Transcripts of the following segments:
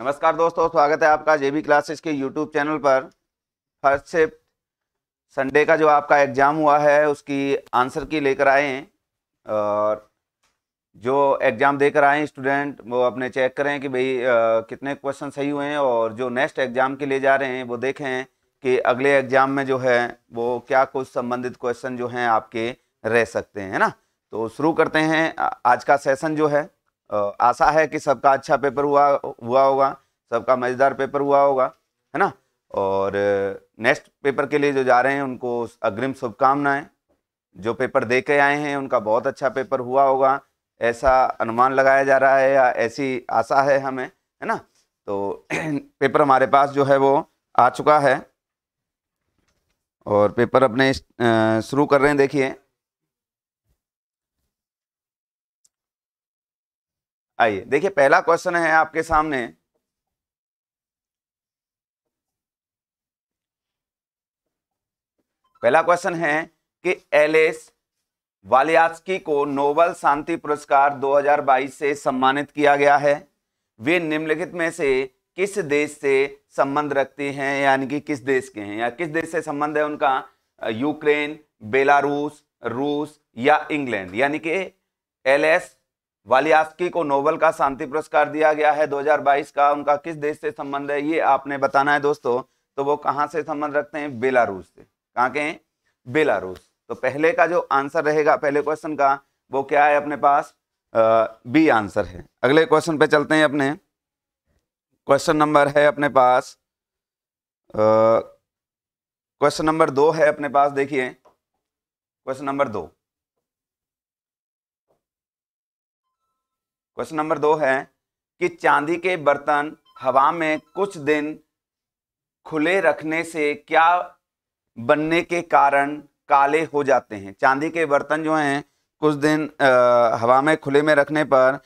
नमस्कार दोस्तों स्वागत है आपका जेबी क्लासेस के यूट्यूब चैनल पर फर्स्ट से संडे का जो आपका एग्ज़ाम हुआ है उसकी आंसर की लेकर आए हैं और जो एग्ज़ाम देकर आए हैं स्टूडेंट वो अपने चेक करें कि भाई कितने क्वेश्चन सही हुए हैं और जो नेक्स्ट एग्ज़ाम के लिए जा रहे हैं वो देखें कि अगले एग्ज़ाम में जो है वो क्या कुछ संबंधित क्वेश्चन जो हैं आपके रह सकते हैं है ना तो शुरू करते हैं आज का सेशन जो है आशा है कि सबका अच्छा पेपर हुआ हुआ होगा सबका मज़ेदार पेपर हुआ होगा है ना और नेक्स्ट पेपर के लिए जो जा रहे हैं उनको अग्रिम शुभकामनाएँ जो पेपर दे के आए हैं उनका बहुत अच्छा पेपर हुआ होगा ऐसा अनुमान लगाया जा रहा है या ऐसी आशा है हमें है ना तो पेपर हमारे पास जो है वो आ चुका है और पेपर अपने शुरू कर रहे हैं देखिए आइए देखिए पहला क्वेश्चन है आपके सामने पहला क्वेश्चन है कि एलिस वालियास्की को नोबल शांति पुरस्कार 2022 से सम्मानित किया गया है वे निम्नलिखित में से किस देश से संबंध रखते हैं यानी कि किस देश के हैं या किस देश से संबंध है उनका यूक्रेन बेलारूस रूस या इंग्लैंड यानी कि एलेस वालियास्की को नोबल का शांति पुरस्कार दिया गया है 2022 का उनका किस देश से संबंध है ये आपने बताना है दोस्तों तो वो कहाँ से संबंध रखते हैं बेलारूस से कहाँ के हैं बेलारूस तो पहले का जो आंसर रहेगा पहले क्वेश्चन का वो क्या है अपने पास बी आंसर है अगले क्वेश्चन पे चलते हैं अपने क्वेश्चन नंबर है अपने पास क्वेश्चन नंबर दो है अपने पास देखिए क्वेश्चन नंबर दो क्वेश्चन नंबर दो है कि चांदी के बर्तन हवा में कुछ दिन खुले रखने से क्या बनने के कारण काले हो जाते हैं चांदी के बर्तन जो हैं कुछ दिन आ, हवा में खुले में रखने पर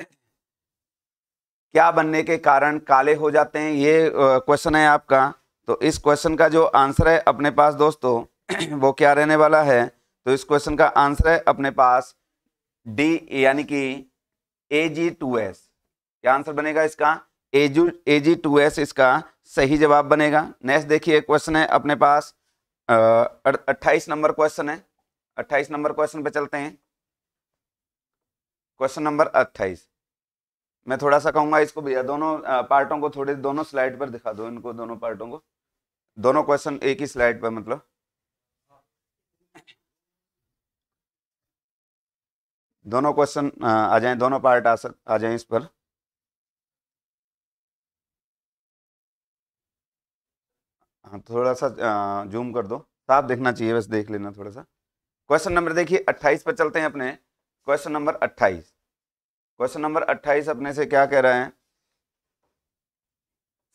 क्या बनने के कारण काले हो जाते हैं ये क्वेश्चन है आपका तो इस क्वेश्चन का जो आंसर है अपने पास दोस्तों वो क्या रहने वाला है तो इस क्वेश्चन का आंसर है अपने पास डी यानी कि ए टू एस क्या आंसर बनेगा इसका एजू टू एस इसका सही जवाब बनेगा नेक्स्ट देखिए क्वेश्चन है अपने पास अट्ठाईस नंबर क्वेश्चन है अट्ठाईस नंबर क्वेश्चन पे चलते हैं क्वेश्चन नंबर अट्ठाईस मैं थोड़ा सा कहूंगा इसको भैया दोनों पार्टों को थोड़े दोनों स्लाइड पर दिखा दो इनको दोनों पार्टों को दोनों क्वेश्चन एक ही स्लाइड पर मतलब दोनों क्वेश्चन आ जाएं दोनों पार्ट आ सक आ जाएं इस पर हाँ थोड़ा सा जूम कर दो साफ देखना चाहिए बस देख लेना थोड़ा सा क्वेश्चन नंबर देखिए 28 पर चलते हैं अपने क्वेश्चन नंबर 28 क्वेश्चन नंबर 28 अपने से क्या कह रहे हैं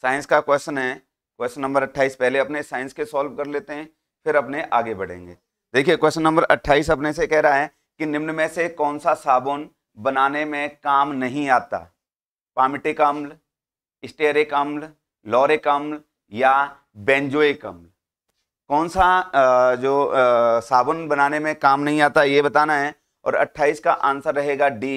साइंस का क्वेश्चन है क्वेश्चन नंबर 28 पहले अपने साइंस के सॉल्व कर लेते हैं फिर अपने आगे बढ़ेंगे देखिए क्वेश्चन नंबर 28 अपने से कह रहा है कि निम्न में से कौन सा साबुन बनाने में काम नहीं आता पामिटिक अम्ल स्टेरिक अम्ल लॉरिक अम्ल या बेंजोइक अम्ल कौन सा जो साबुन बनाने में काम नहीं आता ये बताना है और 28 का आंसर रहेगा डी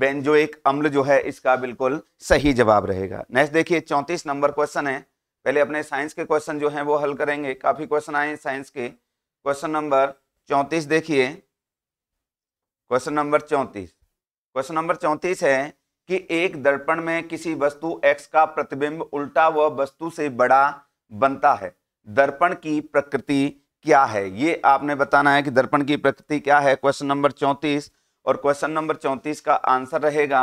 बेंजोइक अम्ल जो है इसका बिल्कुल सही जवाब रहेगा नेक्स्ट देखिए 34 नंबर क्वेश्चन है पहले अपने साइंस के क्वेश्चन जो हैं वो हल करेंगे काफ़ी क्वेश्चन आए साइंस के क्वेश्चन नंबर चौंतीस देखिए क्वेश्चन नंबर चौंतीस क्वेश्चन नंबर चौंतीस है कि एक दर्पण में किसी वस्तु एक्स का प्रतिबिंब उल्टा व वस्तु से बड़ा बनता है दर्पण की प्रकृति क्या है ये आपने बताना है कि दर्पण की प्रकृति क्या है क्वेश्चन नंबर चौंतीस और क्वेश्चन नंबर चौंतीस का आंसर रहेगा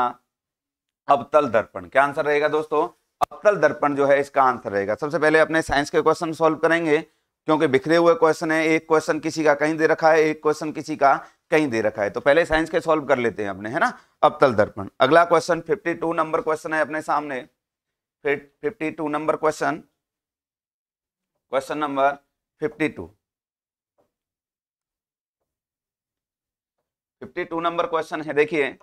अबतल दर्पण क्या आंसर रहेगा दोस्तों अवतल दर्पण जो है इसका आंसर रहेगा सबसे पहले अपने साइंस के क्वेश्चन सॉल्व करेंगे क्योंकि बिखरे हुए क्वेश्चन है एक क्वेश्चन किसी का कहीं दे रखा है एक क्वेश्चन किसी का कहीं दे रखा है तो पहले साइंस के सॉल्व कर लेते हैं अपने है ना अबतल दर्पण अगला क्वेश्चन 52 नंबर क्वेश्चन है अपने सामने fifty 52 number question question number 52 52 number question है देखिए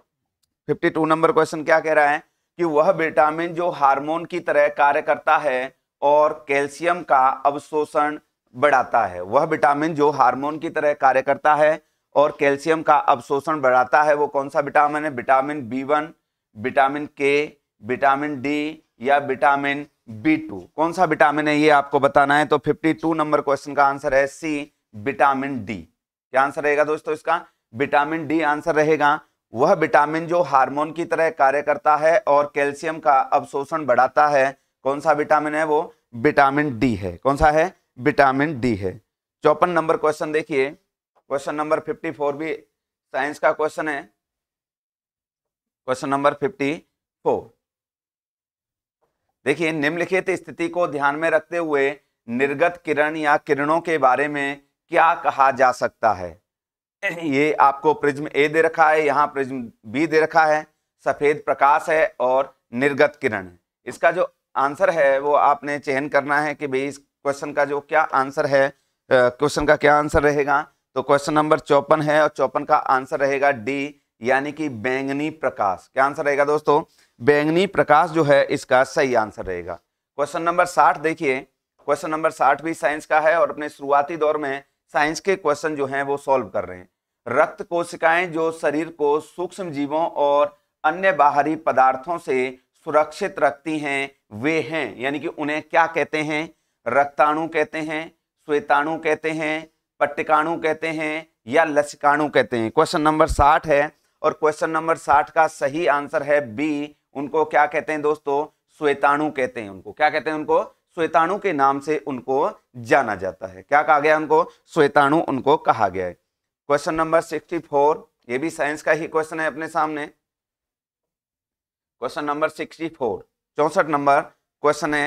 52 नंबर क्वेश्चन क्या कह रहा है कि वह विटामिन जो हार्मोन की तरह कार्य करता है और कैल्शियम का अवशोषण बढ़ाता है वह विटामिन जो हार्मोन की तरह कार्य करता है और कैल्शियम का अवशोषण बढ़ाता है वो कौन सा विटामिन है vitamin B one vitamin K vitamin D या विटामिन बी टू कौन सा विटामिन है ये आपको बताना है तो 52 नंबर क्वेश्चन का आंसर है सी विटामिन डी क्या आंसर रहेगा दोस्तों इसका विटामिन डी आंसर रहेगा वह विटामिन जो हार्मोन की तरह कार्य करता है और कैल्शियम का अवशोषण बढ़ाता है कौन सा विटामिन है वो विटामिन डी है कौन सा है विटामिन डी है चौपन नंबर क्वेश्चन देखिए क्वेश्चन नंबर फिफ्टी फोर भी साइंस का क्वेश्चन है क्वेश्चन नंबर फिफ्टी फोर देखिए निम्नलिखित स्थिति को ध्यान में रखते हुए निर्गत किरण या किरणों के बारे में क्या कहा जा सकता है ये आपको प्रिज्म ए दे रखा है यहाँ प्रिज्म बी दे रखा है सफ़ेद प्रकाश है और निर्गत किरण है इसका जो आंसर है वो आपने चयन करना है कि भाई इस क्वेश्चन का जो क्या आंसर है क्वेश्चन का क्या आंसर रहेगा तो क्वेश्चन नंबर चौपन है और चौपन का आंसर रहेगा डी यानी कि बैंगनी प्रकाश क्या आंसर रहेगा दोस्तों बैंगनी प्रकाश जो है इसका सही आंसर रहेगा क्वेश्चन नंबर साठ देखिए क्वेश्चन नंबर साठ भी साइंस का है और अपने शुरुआती दौर में साइंस के क्वेश्चन जो हैं वो सॉल्व कर रहे हैं रक्त कोशिकाएं जो शरीर को सूक्ष्म जीवों और अन्य बाहरी पदार्थों से सुरक्षित रखती हैं वे हैं यानी कि उन्हें क्या कहते हैं रक्ताणु कहते हैं श्वेताणु कहते हैं पट्टिकाणु कहते हैं या लसिकाणु कहते हैं क्वेश्चन नंबर साठ है और क्वेश्चन नंबर साठ का सही आंसर है बी उनको क्या कहते हैं दोस्तों श्वेताणु कहते हैं उनको क्या कहते हैं उनको श्वेताणु के नाम से उनको जाना जाता है क्या कहा गया उनको श्वेताणु उनको कहा गया है क्वेश्चन नंबर सिक्सटी फोर ये भी साइंस का ही क्वेश्चन है अपने सामने क्वेश्चन नंबर सिक्सटी फोर चौसठ नंबर क्वेश्चन है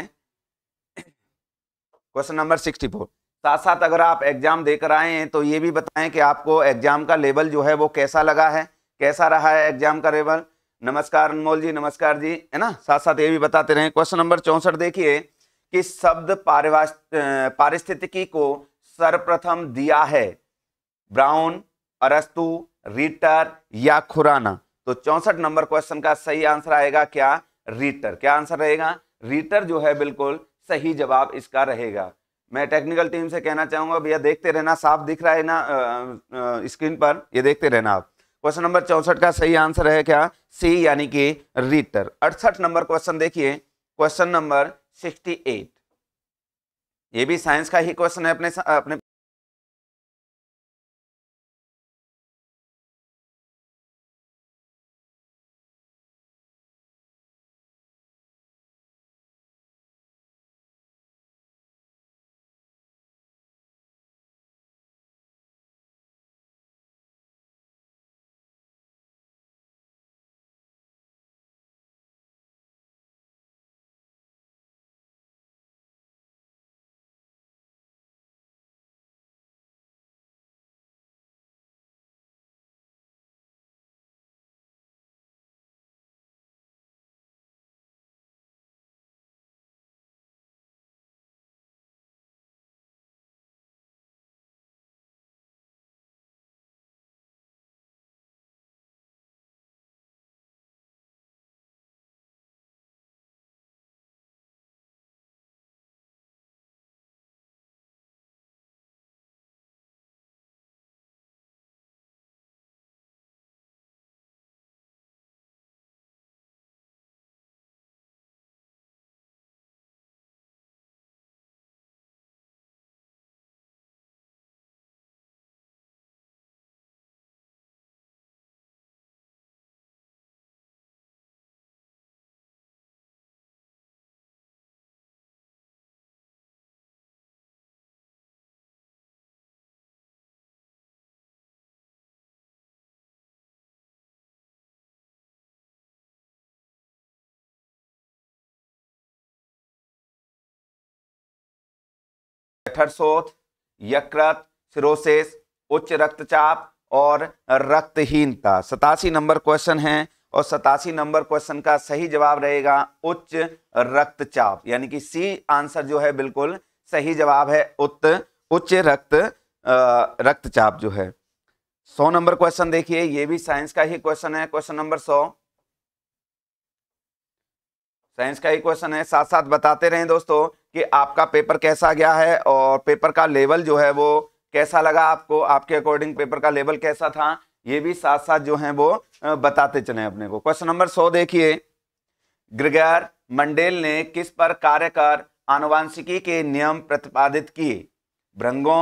क्वेश्चन नंबर सिक्सटी फोर साथ साथ अगर आप एग्ज़ाम देकर आए हैं तो ये भी बताएं कि आपको एग्ज़ाम का लेवल जो है वो कैसा लगा है कैसा रहा है एग्ज़ाम का लेवल नमस्कार अनमोल जी नमस्कार जी है ना साथ साथ ये भी बताते रहे क्वेश्चन नंबर चौंसठ देखिए कि शब्द पारिस्थितिकी को सर्वप्रथम दिया है ब्राउन अरस्तु रीटर या खुराना तो चौंसठ नंबर क्वेश्चन का सही आंसर आएगा क्या रीटर क्या आंसर रहेगा रीटर जो है बिल्कुल सही जवाब इसका रहेगा मैं टेक्निकल टीम से कहना चाहूंगा भैया देखते रहना साफ दिख रहा है ना स्क्रीन पर ये देखते रहना आप क्वेश्चन नंबर चौसठ का सही आंसर है क्या सी यानी कि रीटर अड़सठ नंबर क्वेश्चन देखिए क्वेश्चन नंबर सिक्सटी एट ये भी साइंस का ही क्वेश्चन है अपने अपने जठर जठरशोथ यकृत सिरोसिस उच्च रक्तचाप और रक्तहीनता सतासी नंबर क्वेश्चन है और सतासी नंबर क्वेश्चन का सही जवाब रहेगा उच्च रक्तचाप यानी कि सी आंसर जो है बिल्कुल सही जवाब है उत्त उच्च रक्त रक्तचाप जो है सौ नंबर क्वेश्चन देखिए ये भी साइंस का ही क्वेश्चन है क्वेश्चन नंबर सौ साइंस का ही क्वेश्चन है साथ साथ बताते रहें दोस्तों कि आपका पेपर कैसा गया है और पेपर का लेवल जो है वो कैसा लगा आपको आपके अकॉर्डिंग पेपर का लेवल कैसा था ये भी साथ साथ जो है वो बताते चले अपने को क्वेश्चन नंबर सौ देखिए ग्रिगर मंडेल ने किस पर कार्य कर आनुवांशिकी के नियम प्रतिपादित किए भ्रंगों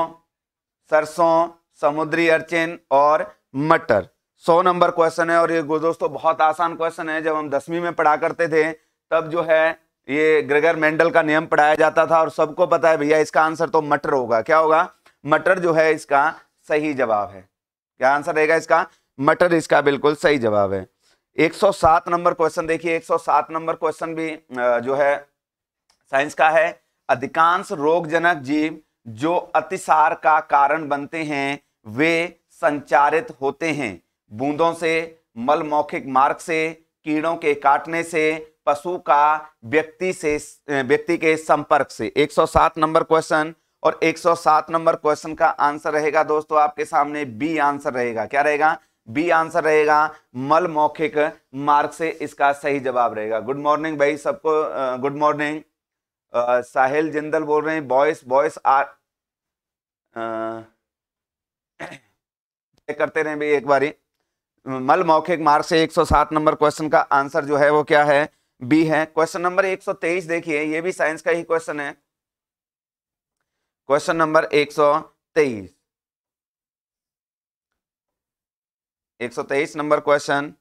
सरसों समुद्री अर्चिन और मटर सौ नंबर क्वेश्चन है और ये दोस्तों बहुत आसान क्वेश्चन है जब हम दसवीं में पढ़ा करते थे तब जो है ये ग्रेगर मेंडल का नियम पढ़ाया जाता था और सबको पता है भैया इसका आंसर तो मटर होगा क्या होगा मटर जो है इसका सही जवाब है क्या आंसर रहेगा इसका मटर इसका बिल्कुल सही जवाब है 107 नंबर क्वेश्चन देखिए 107 नंबर क्वेश्चन भी जो है साइंस का है अधिकांश रोगजनक जीव जो अतिसार का कारण बनते हैं वे संचारित होते हैं बूंदों से मल मौखिक मार्ग से कीड़ों के काटने से पशु का व्यक्ति से व्यक्ति के संपर्क से 107 नंबर क्वेश्चन और 107 नंबर क्वेश्चन का आंसर रहेगा दोस्तों आपके सामने बी आंसर रहेगा क्या रहेगा बी आंसर रहेगा मल मौखिक मार्ग से इसका सही जवाब रहेगा गुड मॉर्निंग भाई सबको गुड मॉर्निंग साहिल जिंदल बोल रहे हैं बॉयस बॉयस आर चेक करते रहे भाई एक बारी मल मौखिक मार्ग से 107 नंबर क्वेश्चन का आंसर जो है वो क्या है बी है क्वेश्चन नंबर 123 देखिए ये भी साइंस का ही क्वेश्चन है क्वेश्चन नंबर 123 123 नंबर क्वेश्चन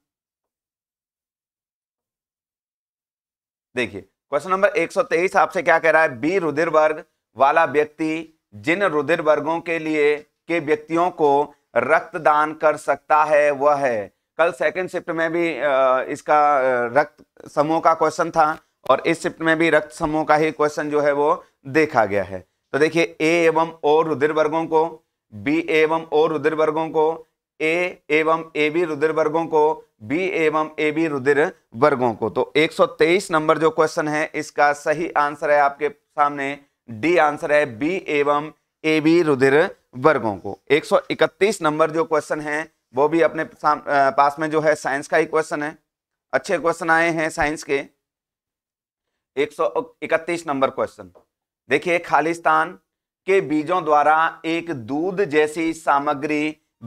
देखिए क्वेश्चन नंबर 123 आपसे क्या कह रहा है बी रुधिर वर्ग वाला व्यक्ति जिन रुधिर वर्गों के लिए के व्यक्तियों को रक्तदान कर सकता है वह है कल सेकंड शिफ्ट में भी इसका रक्त समूह का क्वेश्चन था और इस शिफ्ट में भी रक्त समूह का ही क्वेश्चन जो है वो देखा गया है तो देखिए ए एवं ओ रुधिर वर्गों को बी एवं ओ रुधिर वर्गों को ए एवं ए बी रुधिर वर्गों को बी एवं ए बी रुधिर वर्गों को तो 123 नंबर जो क्वेश्चन है इसका सही आंसर है आपके सामने डी आंसर है बी एवं ए बी रुधिर वर्गों को 131 नंबर जो क्वेश्चन है वो भी अपने पास में जो है साइंस का ही क्वेश्चन है अच्छे क्वेश्चन आए हैं साइंस के 131 नंबर क्वेश्चन देखिए खालिस्तान के बीजों द्वारा एक दूध जैसी सामग्री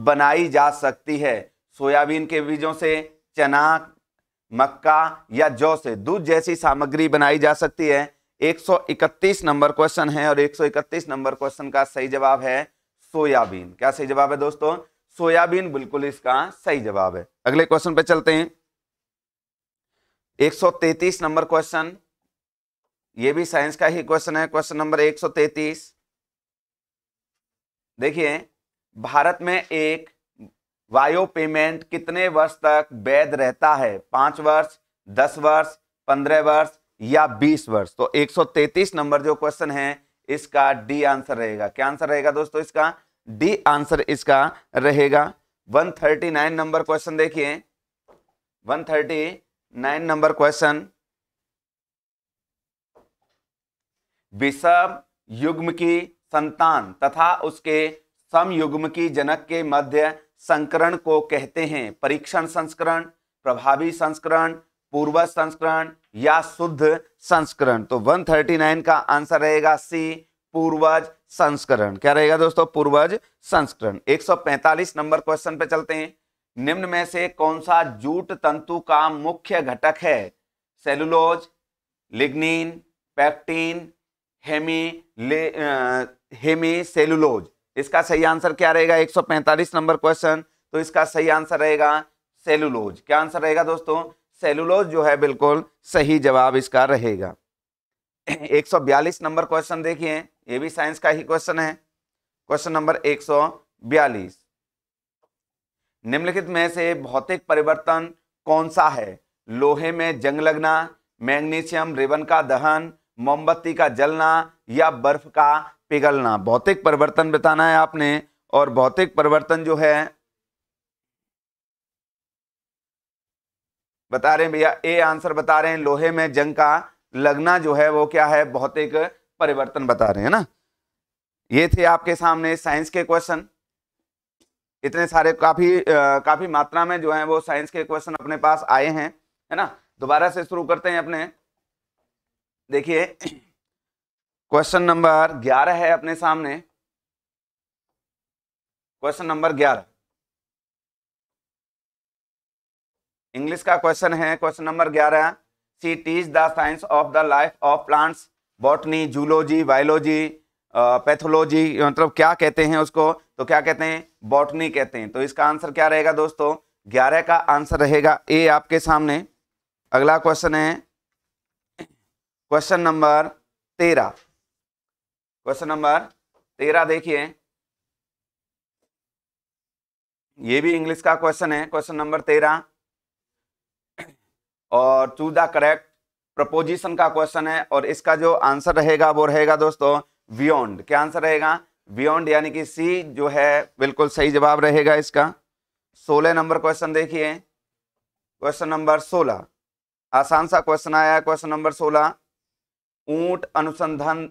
बनाई जा सकती है सोयाबीन के बीजों से चना मक्का या जौ से दूध जैसी सामग्री बनाई जा सकती है 131 नंबर क्वेश्चन है और 131 नंबर क्वेश्चन का सही जवाब है सोयाबीन क्या सही जवाब है दोस्तों सोयाबीन बिल्कुल इसका सही जवाब है अगले क्वेश्चन पे चलते हैं 133 नंबर क्वेश्चन ये भी साइंस का ही क्वेश्चन है क्वेश्चन नंबर 133 देखिए भारत में एक वायो पेमेंट कितने वर्ष तक वैध रहता है पांच वर्ष दस वर्ष पंद्रह वर्ष या बीस वर्ष तो 133 नंबर जो क्वेश्चन है इसका डी आंसर रहेगा क्या आंसर रहेगा दोस्तों इसका डी आंसर इसका रहेगा 139 नंबर क्वेश्चन देखिए 139 नंबर क्वेश्चन विषम युग्म की संतान तथा उसके समयुग्म की जनक के मध्य संकरण को कहते हैं परीक्षण संस्करण प्रभावी संस्करण पूर्व संस्करण या शुद्ध संस्करण तो 139 का आंसर रहेगा सी पूर्वज संस्करण क्या रहेगा दोस्तों पूर्वज संस्करण 145 नंबर क्वेश्चन पे चलते हैं निम्न में से कौन सा जूट तंतु का मुख्य घटक है सेलुलोज लिग्निन पैक्टीन हेमी ले, आ, हेमी सेलुलोज इसका सही आंसर क्या रहेगा 145 नंबर क्वेश्चन तो इसका सही आंसर रहेगा सेलुलोज क्या आंसर रहेगा दोस्तों सेलुलोज जो है बिल्कुल सही जवाब इसका रहेगा 142 नंबर क्वेश्चन देखिए ये भी साइंस का ही क्वेश्चन है क्वेश्चन नंबर एक सौ बयालीस निम्नलिखित में से भौतिक परिवर्तन कौन सा है लोहे में जंग लगना मैग्नीशियम रिबन का दहन मोमबत्ती का जलना या बर्फ का पिघलना भौतिक परिवर्तन बताना है आपने और भौतिक परिवर्तन जो है बता रहे हैं भैया ए आंसर बता रहे हैं लोहे में जंग का लगना जो है वो क्या है भौतिक परिवर्तन बता रहे हैं ना ये थे आपके सामने साइंस के क्वेश्चन इतने सारे काफी आ, काफी मात्रा में जो है वो साइंस के क्वेश्चन अपने पास आए हैं है ना दोबारा से शुरू करते हैं अपने देखिए क्वेश्चन नंबर ग्यारह है अपने सामने क्वेश्चन नंबर ग्यारह इंग्लिश का क्वेश्चन है क्वेश्चन नंबर ग्यारह सी टीज the science of the life of plants botany zoology biology pathology मतलब क्या कहते हैं उसको तो क्या कहते हैं बॉटनी कहते हैं तो इसका आंसर क्या रहेगा दोस्तों ग्यारह का आंसर रहेगा ए आपके सामने अगला क्वेश्चन है क्वेश्चन नंबर तेरह क्वेश्चन नंबर तेरह देखिए ये भी इंग्लिश का क्वेश्चन है क्वेश्चन नंबर तेरह और चूज द करेक्ट प्रपोजिशन का क्वेश्चन है और इसका जो आंसर रहेगा वो रहेगा दोस्तों बियॉन्ड क्या आंसर रहेगा बियॉन्ड यानी कि सी जो है बिल्कुल सही जवाब रहेगा इसका सोलह नंबर क्वेश्चन देखिए क्वेश्चन नंबर सोलह आसान सा क्वेश्चन आया क्वेश्चन नंबर सोलह ऊंट अनुसंधान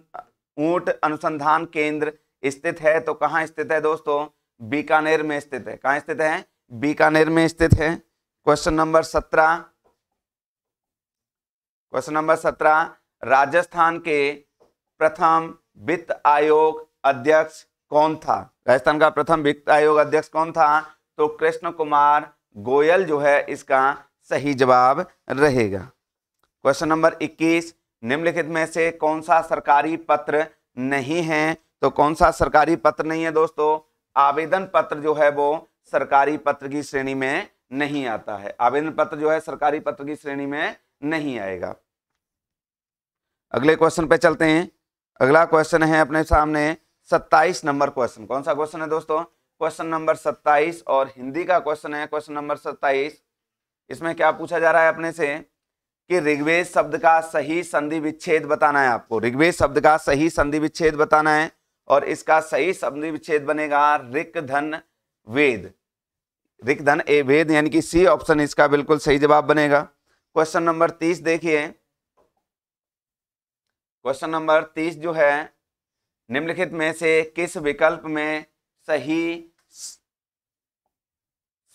ऊंट अनुसंधान केंद्र स्थित है तो कहाँ स्थित है दोस्तों बीकानेर में स्थित है कहाँ स्थित है बीकानेर में स्थित है क्वेश्चन नंबर सत्रह क्वेश्चन नंबर सत्रह राजस्थान के प्रथम वित्त आयोग अध्यक्ष कौन था राजस्थान का प्रथम वित्त आयोग अध्यक्ष कौन था तो कृष्ण कुमार गोयल जो है इसका सही जवाब रहेगा क्वेश्चन नंबर 21 निम्नलिखित में से कौन सा सरकारी पत्र नहीं है तो कौन सा सरकारी पत्र नहीं है दोस्तों आवेदन पत्र जो है वो सरकारी पत्र की श्रेणी में नहीं आता है आवेदन पत्र जो है सरकारी पत्र की श्रेणी में नहीं आएगा अगले क्वेश्चन पे चलते हैं अगला क्वेश्चन है अपने सामने 27 नंबर क्वेश्चन कौन सा क्वेश्चन है दोस्तों क्वेश्चन नंबर 27 और हिंदी का क्वेश्चन है क्वेश्चन नंबर 27 इसमें क्या पूछा जा रहा है अपने से कि ऋग्वेद शब्द का सही संधि विच्छेद बताना है आपको ऋग्वेद शब्द का सही संधि विच्छेद बताना है और इसका सही संधि विच्छेद बनेगा रिक धन वेद रिक धन ए वेद यानी कि सी ऑप्शन इसका बिल्कुल सही जवाब बनेगा क्वेश्चन नंबर तीस देखिए क्वेश्चन नंबर तीस जो है निम्नलिखित में से किस विकल्प में सही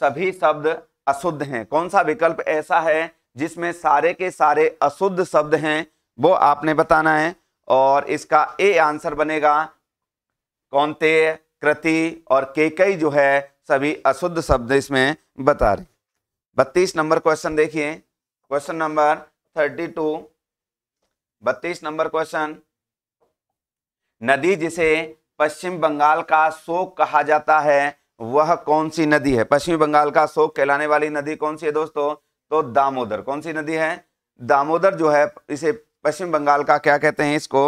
सभी शब्द अशुद्ध हैं कौन सा विकल्प ऐसा है जिसमें सारे के सारे अशुद्ध शब्द हैं वो आपने बताना है और इसका ए आंसर बनेगा कौनते कृति और केकई जो है सभी अशुद्ध शब्द इसमें बता रहे बत्तीस नंबर क्वेश्चन देखिए क्वेश्चन नंबर थर्टी टू बत्तीस नंबर क्वेश्चन नदी जिसे पश्चिम बंगाल का शोक कहा जाता है वह कौन सी नदी है पश्चिम बंगाल का शोक कहलाने वाली नदी कौन सी है दोस्तों तो दामोदर कौन सी नदी है दामोदर जो है इसे पश्चिम बंगाल का क्या कहते हैं इसको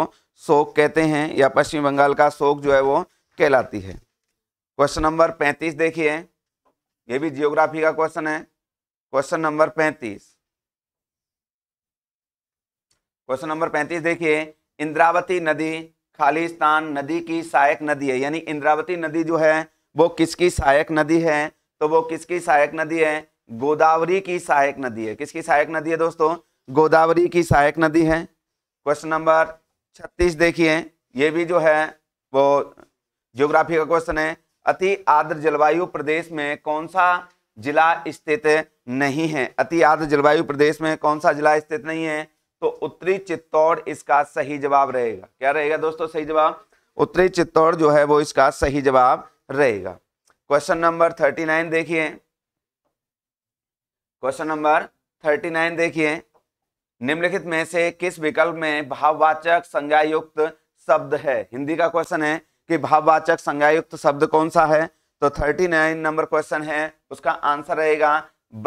शोक कहते हैं या पश्चिम बंगाल का शोक जो है वो कहलाती है क्वेश्चन नंबर पैंतीस देखिए ये भी जियोग्राफी का क्वेश्चन है क्वेश्चन नंबर पैंतीस क्वेश्चन नंबर पैंतीस देखिए इंद्रावती नदी खालिस्तान नदी की सहायक नदी है यानी इंद्रावती नदी जो है वो किसकी सहायक नदी है तो वो किसकी सहायक नदी है गोदावरी की सहायक नदी है किसकी सहायक नदी है दोस्तों गोदावरी की सहायक नदी है क्वेश्चन नंबर छत्तीस देखिए ये भी जो है वो जियोग्राफी का क्वेश्चन है अति आर्द्र जलवायु प्रदेश में कौन सा जिला स्थित नहीं है अति आर्द्र जलवायु प्रदेश में कौन सा जिला स्थित नहीं है तो उत्तरी चित्तौड़ इसका सही जवाब रहेगा क्या रहेगा दोस्तों सही जवाब उत्तरी चित्तौड़ जो है वो इसका सही जवाब रहेगा क्वेश्चन नंबर थर्टी नाइन देखिए क्वेश्चन नंबर थर्टी नाइन देखिए निम्नलिखित में से किस विकल्प में भाववाचक संज्ञायुक्त शब्द है हिंदी का क्वेश्चन है कि भाववाचक संज्ञायुक्त शब्द कौन सा है तो थर्टी नाइन नंबर क्वेश्चन है उसका आंसर रहेगा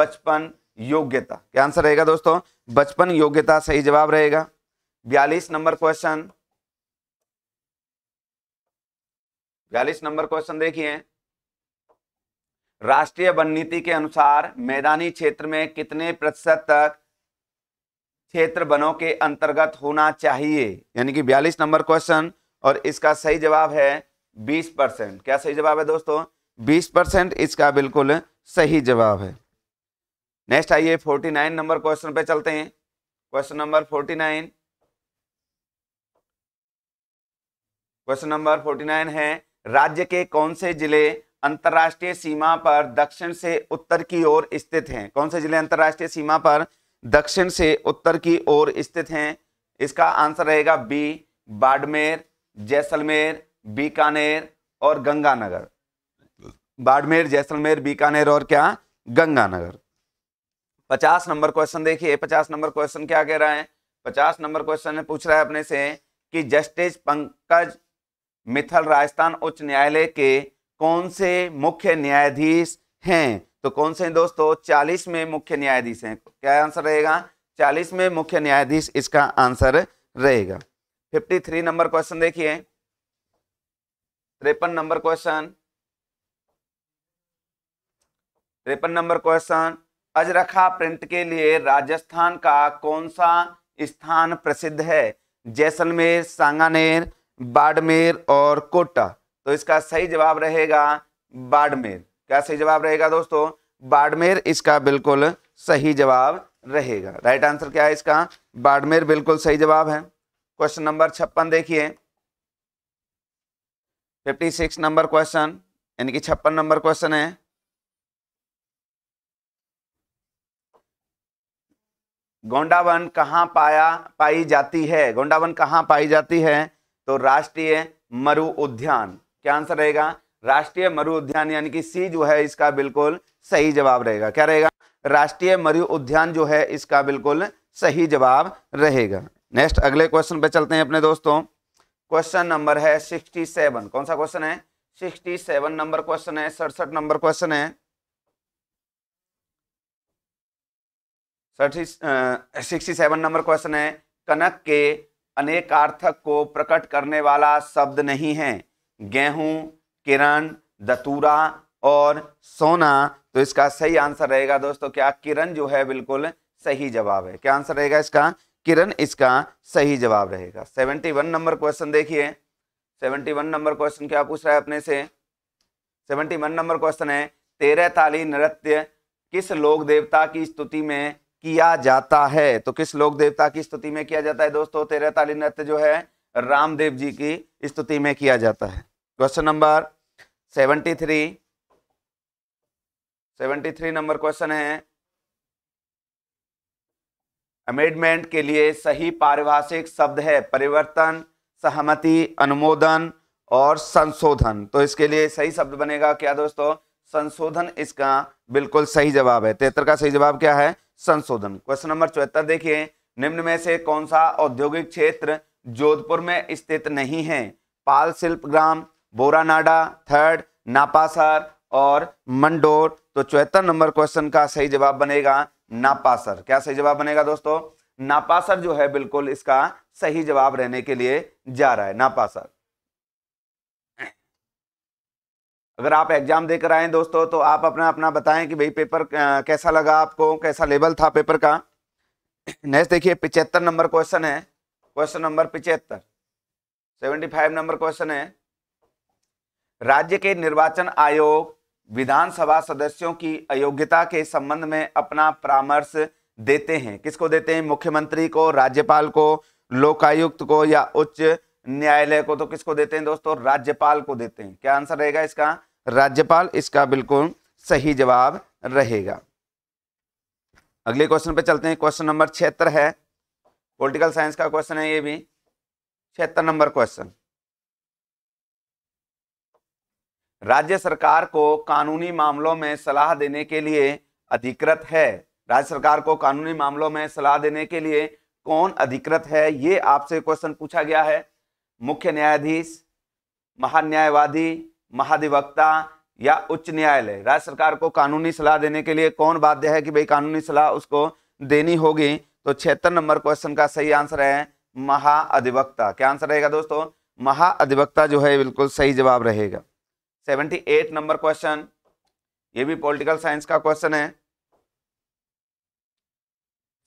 बचपन योग्यता क्या आंसर रहेगा दोस्तों बचपन योग्यता सही जवाब रहेगा बयालीस नंबर क्वेश्चन बयालीस नंबर क्वेश्चन देखिए राष्ट्रीय वन नीति के अनुसार मैदानी क्षेत्र में कितने प्रतिशत तक क्षेत्र वनों के अंतर्गत होना चाहिए यानी कि बयालीस नंबर क्वेश्चन और इसका सही जवाब है बीस परसेंट क्या सही जवाब है दोस्तों बीस परसेंट इसका बिल्कुल सही जवाब है नेक्स्ट आइए फोर्टी नाइन नंबर क्वेश्चन पे चलते हैं question number forty nine question number forty nine है राज्य के कौन से जिले अंतर्राष्ट्रीय सीमा पर दक्षिण से उत्तर की ओर स्थित हैं कौन से जिले अंतर्राष्ट्रीय सीमा पर दक्षिण से उत्तर की ओर स्थित हैं इसका आंसर रहेगा बी बाड़मेर जैसलमेर बीकानेर और गंगानगर बाड़मेर जैसलमेर बीकानेर और क्या गंगानगर पचास नंबर क्वेश्चन देखिए पचास नंबर क्वेश्चन क्या कह रहा है पचास नंबर क्वेश्चन है पूछ रहा है अपने से कि जस्टिस पंकज मिथल राजस्थान उच्च न्यायालय के कौन से मुख्य न्यायाधीश हैं तो कौन से दोस्तों चालीस में मुख्य न्यायाधीश हैं क्या आंसर रहेगा चालीस में मुख्य न्यायाधीश इसका आंसर रहेगा फिफ्टी थ्री नंबर क्वेश्चन देखिए त्रेपन नंबर क्वेश्चन त्रेपन नंबर क्वेश्चन अजरखा प्रिंट के लिए राजस्थान का कौन सा स्थान प्रसिद्ध है जैसलमेर सांगानेर बाड़मेर और कोटा तो इसका सही जवाब रहेगा बाड़मेर क्या सही जवाब रहेगा दोस्तों बाड़मेर इसका बिल्कुल सही जवाब रहेगा राइट आंसर क्या है इसका बाड़मेर बिल्कुल सही जवाब है क्वेश्चन नंबर छप्पन देखिए फिफ्टी सिक्स नंबर क्वेश्चन यानी कि छप्पन नंबर क्वेश्चन है गोंडावन कहाँ पाया पाई जाती है गोंडावन कहाँ पाई जाती है तो राष्ट्रीय मरु उद्यान क्या आंसर रहेगा राष्ट्रीय मरु उद्यान यानी कि सी जो है इसका बिल्कुल सही जवाब रहेगा क्या रहेगा राष्ट्रीय मरु उद्यान जो है इसका बिल्कुल सही जवाब रहेगा नेक्स्ट अगले क्वेश्चन पे चलते हैं अपने दोस्तों क्वेश्चन नंबर है सिक्सटी सेवन कौन सा क्वेश्चन है सिक्सटी सेवन नंबर क्वेश्चन है सड़सठ नंबर क्वेश्चन है सिक्सटी सेवन नंबर क्वेश्चन है कनक के अनेकार्थक को प्रकट करने वाला शब्द नहीं है गेहूं किरण दतूरा और सोना तो इसका सही आंसर रहेगा दोस्तों क्या किरण जो है बिल्कुल सही जवाब है क्या आंसर रहेगा इसका किरण इसका सही जवाब रहेगा सेवेंटी वन नंबर क्वेश्चन देखिए सेवेंटी वन नंबर क्वेश्चन क्या पूछ रहा है अपने से सेवेंटी वन नंबर क्वेश्चन है तेरह ताली नृत्य किस लोक देवता की स्तुति में किया जाता है तो किस लोक देवता की स्तुति में किया जाता है दोस्तों तेरह ताली नृत्य जो है रामदेव जी की स्तुति में किया जाता है question number seventy three seventy three number question है अमेंडमेंट के लिए सही पारिभाषिक शब्द है परिवर्तन सहमति अनुमोदन और संशोधन तो इसके लिए सही शब्द बनेगा क्या दोस्तों संशोधन इसका बिल्कुल सही जवाब है तिहत्तर का सही जवाब क्या है संशोधन क्वेश्चन नंबर चौहत्तर देखिए निम्न में से कौन सा औद्योगिक क्षेत्र जोधपुर में स्थित नहीं है पाल शिल्प ग्राम बोरानाडा थर्ड नापासर और मंडोर तो चौहत्तर नंबर क्वेश्चन का सही जवाब बनेगा नापासर क्या सही जवाब बनेगा दोस्तों नापासर जो है बिल्कुल इसका सही जवाब रहने के लिए जा रहा है नापासर अगर आप एग्जाम देकर आए दोस्तों तो आप अपना अपना बताएं कि भाई पेपर कैसा लगा आपको कैसा लेवल था पेपर का नेक्स्ट देखिए पिचहत्तर नंबर क्वेश्चन है क्वेश्चन नंबर पिचहत्तर सेवेंटी फाइव नंबर क्वेश्चन है राज्य के निर्वाचन आयोग विधानसभा सदस्यों की अयोग्यता के संबंध में अपना परामर्श देते हैं किसको देते हैं मुख्यमंत्री को राज्यपाल को लोकायुक्त को या उच्च न्यायालय को तो किसको देते हैं दोस्तों राज्यपाल को देते हैं क्या आंसर रहेगा इसका राज्यपाल इसका बिल्कुल सही जवाब रहेगा अगले क्वेश्चन पे चलते हैं क्वेश्चन नंबर छिहत्तर है पॉलिटिकल साइंस का क्वेश्चन है ये भी छिहत्तर नंबर क्वेश्चन राज्य सरकार को कानूनी मामलों में सलाह देने के लिए अधिकृत है राज्य सरकार को कानूनी मामलों में सलाह देने के लिए कौन अधिकृत है ये आपसे क्वेश्चन पूछा गया है मुख्य न्यायाधीश महान्यायवादी महाधिवक्ता या उच्च न्यायालय राज्य सरकार को कानूनी सलाह देने के लिए कौन बाध्य है कि भाई कानूनी सलाह उसको देनी होगी तो छिहत्तर नंबर क्वेश्चन का सही आंसर है महाअधिवक्ता क्या आंसर रहेगा दोस्तों महाअधिवक्ता जो है बिल्कुल सही जवाब रहेगा सेवेंटी एट नंबर क्वेश्चन ये भी पॉलिटिकल साइंस का क्वेश्चन है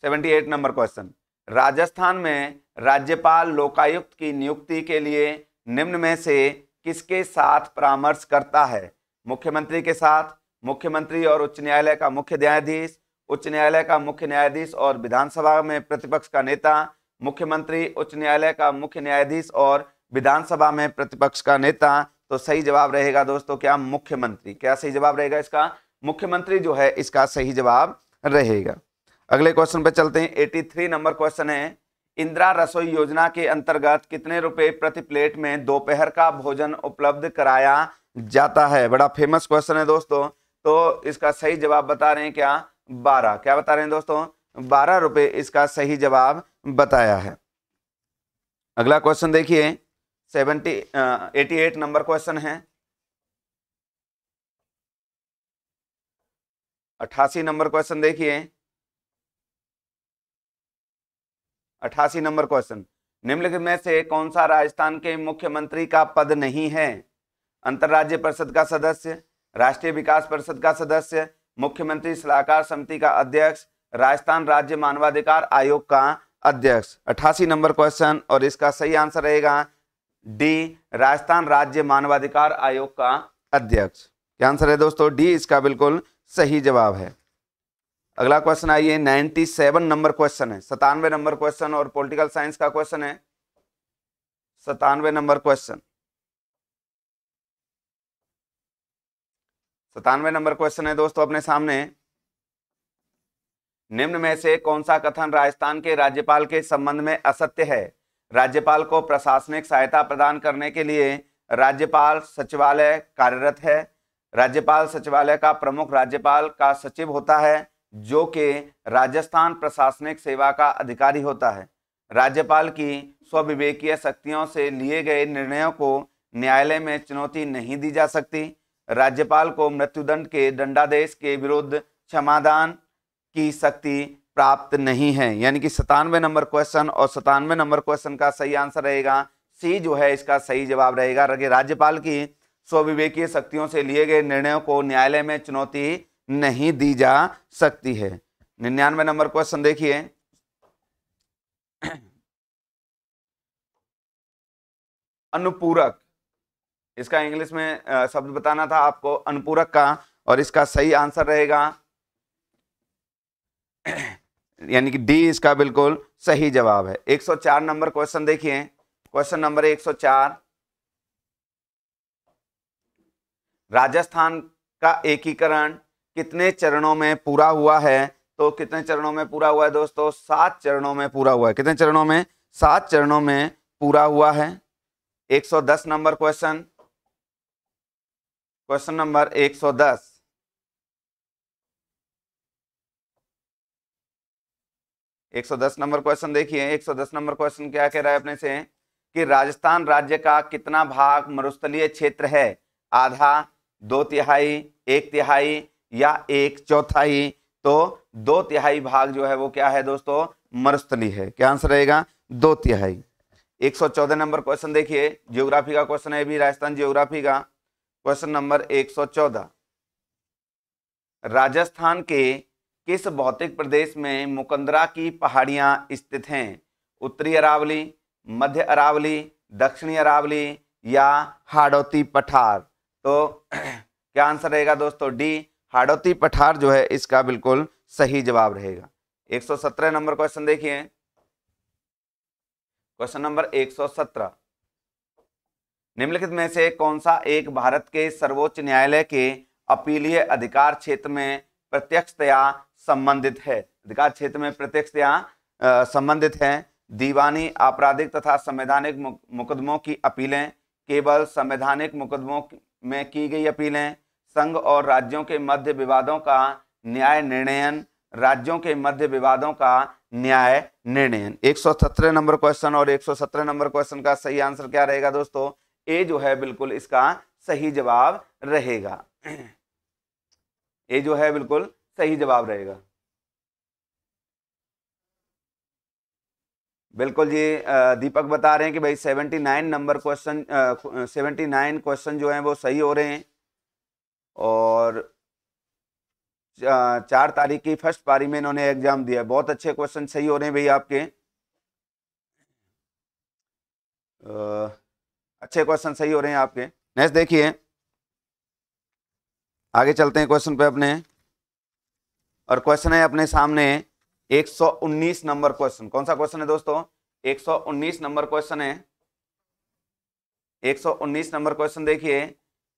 seventy eight number question Rajasthan में राज्यपाल लोकायुक्त की नियुक्ति के लिए निम्न में से किसके साथ परामर्श करता है मुख्यमंत्री के साथ मुख्यमंत्री और उच्च न्यायालय का मुख्य न्यायाधीश उच्च न्यायालय का मुख्य न्यायाधीश और विधानसभा में प्रतिपक्ष का नेता मुख्यमंत्री उच्च न्यायालय का मुख्य न्यायाधीश और विधानसभा में प्रतिपक्ष का नेता तो सही जवाब रहेगा दोस्तों क्या मुख्यमंत्री क्या सही जवाब रहेगा इसका मुख्यमंत्री जो है इसका सही जवाब रहेगा अगले क्वेश्चन पर चलते हैं 83 नंबर क्वेश्चन है इंदिरा रसोई योजना के अंतर्गत कितने रुपए प्रति प्लेट में दोपहर का भोजन उपलब्ध कराया जाता है बड़ा फेमस क्वेश्चन है दोस्तों तो इसका सही जवाब बता रहे हैं क्या बारह क्या बता रहे हैं दोस्तों बारह रुपये इसका सही जवाब बताया है अगला क्वेश्चन देखिए seventy eighty eight number question है अट्ठासी नंबर क्वेश्चन देखिए अठासी नंबर क्वेश्चन निम्नलिखित में से कौन सा राजस्थान के मुख्यमंत्री का पद नहीं है अंतर्राज्य परिषद का सदस्य राष्ट्रीय विकास परिषद का सदस्य मुख्यमंत्री सलाहकार समिति का अध्यक्ष राजस्थान राज्य मानवाधिकार आयोग का अध्यक्ष अठासी नंबर क्वेश्चन और इसका सही आंसर रहेगा डी राजस्थान राज्य मानवाधिकार आयोग का अध्यक्ष क्या आंसर है दोस्तों डी इसका बिल्कुल सही जवाब है अगला क्वेश्चन आइए 97 नंबर क्वेश्चन है सतानवे नंबर क्वेश्चन और पॉलिटिकल साइंस का क्वेश्चन है सतानवे नंबर क्वेश्चन सतानवे नंबर क्वेश्चन है दोस्तों अपने सामने निम्न में से कौन सा कथन राजस्थान के राज्यपाल के संबंध में असत्य है राज्यपाल को प्रशासनिक सहायता प्रदान करने के लिए राज्यपाल सचिवालय कार्यरत है राज्यपाल सचिवालय का प्रमुख राज्यपाल का सचिव होता है जो कि राजस्थान प्रशासनिक सेवा का अधिकारी होता है राज्यपाल की स्वविवेकीय शक्तियों से लिए गए निर्णयों को न्यायालय में चुनौती नहीं दी जा सकती राज्यपाल को मृत्युदंड के दंडादेश के विरुद्ध क्षमादान की शक्ति प्राप्त नहीं है यानी कि सतानवे नंबर क्वेश्चन और सतानवे नंबर क्वेश्चन का सही आंसर रहेगा सी जो है इसका सही जवाब रहेगा राज्यपाल की स्वविवेकीय शक्तियों से लिए गए निर्णयों को न्यायालय में चुनौती नहीं दी जा सकती है निन्यानवे नंबर क्वेश्चन देखिए अनुपूरक इसका इंग्लिश में शब्द बताना था आपको अनुपूरक का और इसका सही आंसर रहेगा यानी कि डी इसका बिल्कुल सही जवाब है 104 नंबर क्वेश्चन देखिए क्वेश्चन नंबर 104 राजस्थान का एकीकरण कितने चरणों में पूरा हुआ है तो कितने चरणों में पूरा हुआ है दोस्तों सात चरणों में पूरा हुआ है कितने चरणों में सात चरणों में पूरा हुआ है 110 number question question number 110 110 number question देखिए 110 नंबर क्वेश्चन क्या कह रहा है अपने से कि राजस्थान राज्य का कितना भाग मरुस्थलीय क्षेत्र है आधा दो तिहाई एक तिहाई या एक चौथाई तो दो तिहाई भाग जो है वो क्या है दोस्तों मरुस्थली है क्या आंसर रहेगा दो तिहाई एक सौ चौदह नंबर क्वेश्चन देखिए जियोग्राफी का क्वेश्चन है भी राजस्थान जियोग्राफी का क्वेश्चन नंबर एक सौ चौदह राजस्थान के किस भौतिक प्रदेश में मुकंदरा की पहाड़ियां स्थित हैं उत्तरी अरावली मध्य अरावली दक्षिणी अरावली या हाड़ौती पठार तो क्या आंसर रहेगा दोस्तों डी हाड़ौती पठार जो है इसका बिल्कुल सही जवाब रहेगा 117 नंबर क्वेश्चन देखिए क्वेश्चन नंबर 117 निम्नलिखित में से कौन सा एक भारत के सर्वोच्च न्यायालय के अपीलीय अधिकार क्षेत्र में प्रत्यक्षतया संबंधित है अधिकार क्षेत्र में प्रत्यक्षतया संबंधित है दीवानी आपराधिक तथा संवैधानिक मुकदमों की अपीलें केवल संवैधानिक मुकदमों में की गई अपीलें संघ और राज्यों के मध्य विवादों का न्याय निर्णयन राज्यों के मध्य विवादों का न्याय निर्णयन 117 नंबर क्वेश्चन और 117 नंबर क्वेश्चन का सही आंसर क्या रहेगा दोस्तों ए जो है बिल्कुल इसका सही जवाब रहेगा ए जो है बिल्कुल सही जवाब रहेगा बिल्कुल जी दीपक बता रहे हैं कि भाई 79 नंबर क्वेश्चन 79 क्वेश्चन जो है वो सही हो रहे हैं और चार तारीख की फर्स्ट पारी में इन्होंने एग्जाम दिया बहुत अच्छे क्वेश्चन सही हो रहे हैं भाई आपके अच्छे क्वेश्चन सही हो रहे हैं आपके नेक्स्ट देखिए आगे चलते हैं क्वेश्चन पे अपने और क्वेश्चन है अपने सामने 119 नंबर क्वेश्चन कौन सा क्वेश्चन है दोस्तों 119 नंबर क्वेश्चन है 119 नंबर क्वेश्चन देखिए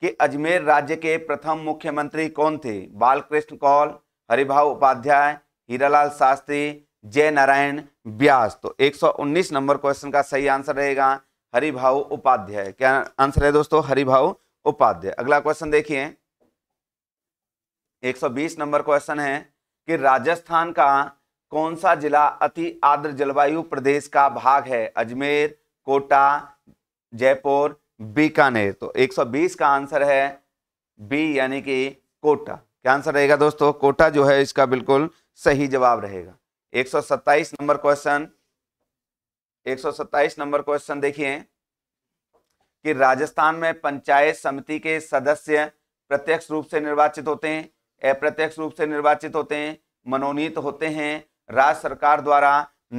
कि अजमेर राज्य के प्रथम मुख्यमंत्री कौन थे बालकृष्ण कौल हरिभाव उपाध्याय हीरालाल शास्त्री जय नारायण व्यास तो 119 नंबर क्वेश्चन का सही आंसर रहेगा हरिभाव उपाध्याय क्या आंसर है दोस्तों हरिभाव उपाध्याय अगला क्वेश्चन देखिए 120 नंबर क्वेश्चन है कि राजस्थान का कौन सा जिला अति आर्द्र जलवायु प्रदेश का भाग है अजमेर कोटा जयपुर बीकानेर तो 120 का आंसर है बी यानी कि कोटा क्या आंसर रहेगा दोस्तों कोटा जो है इसका बिल्कुल सही जवाब रहेगा 127 नंबर क्वेश्चन 127 नंबर क्वेश्चन देखिए कि राजस्थान में पंचायत समिति के सदस्य प्रत्यक्ष रूप से निर्वाचित होते हैं अप्रत्यक्ष रूप से निर्वाचित होते हैं मनोनीत होते हैं राज्य सरकार द्वारा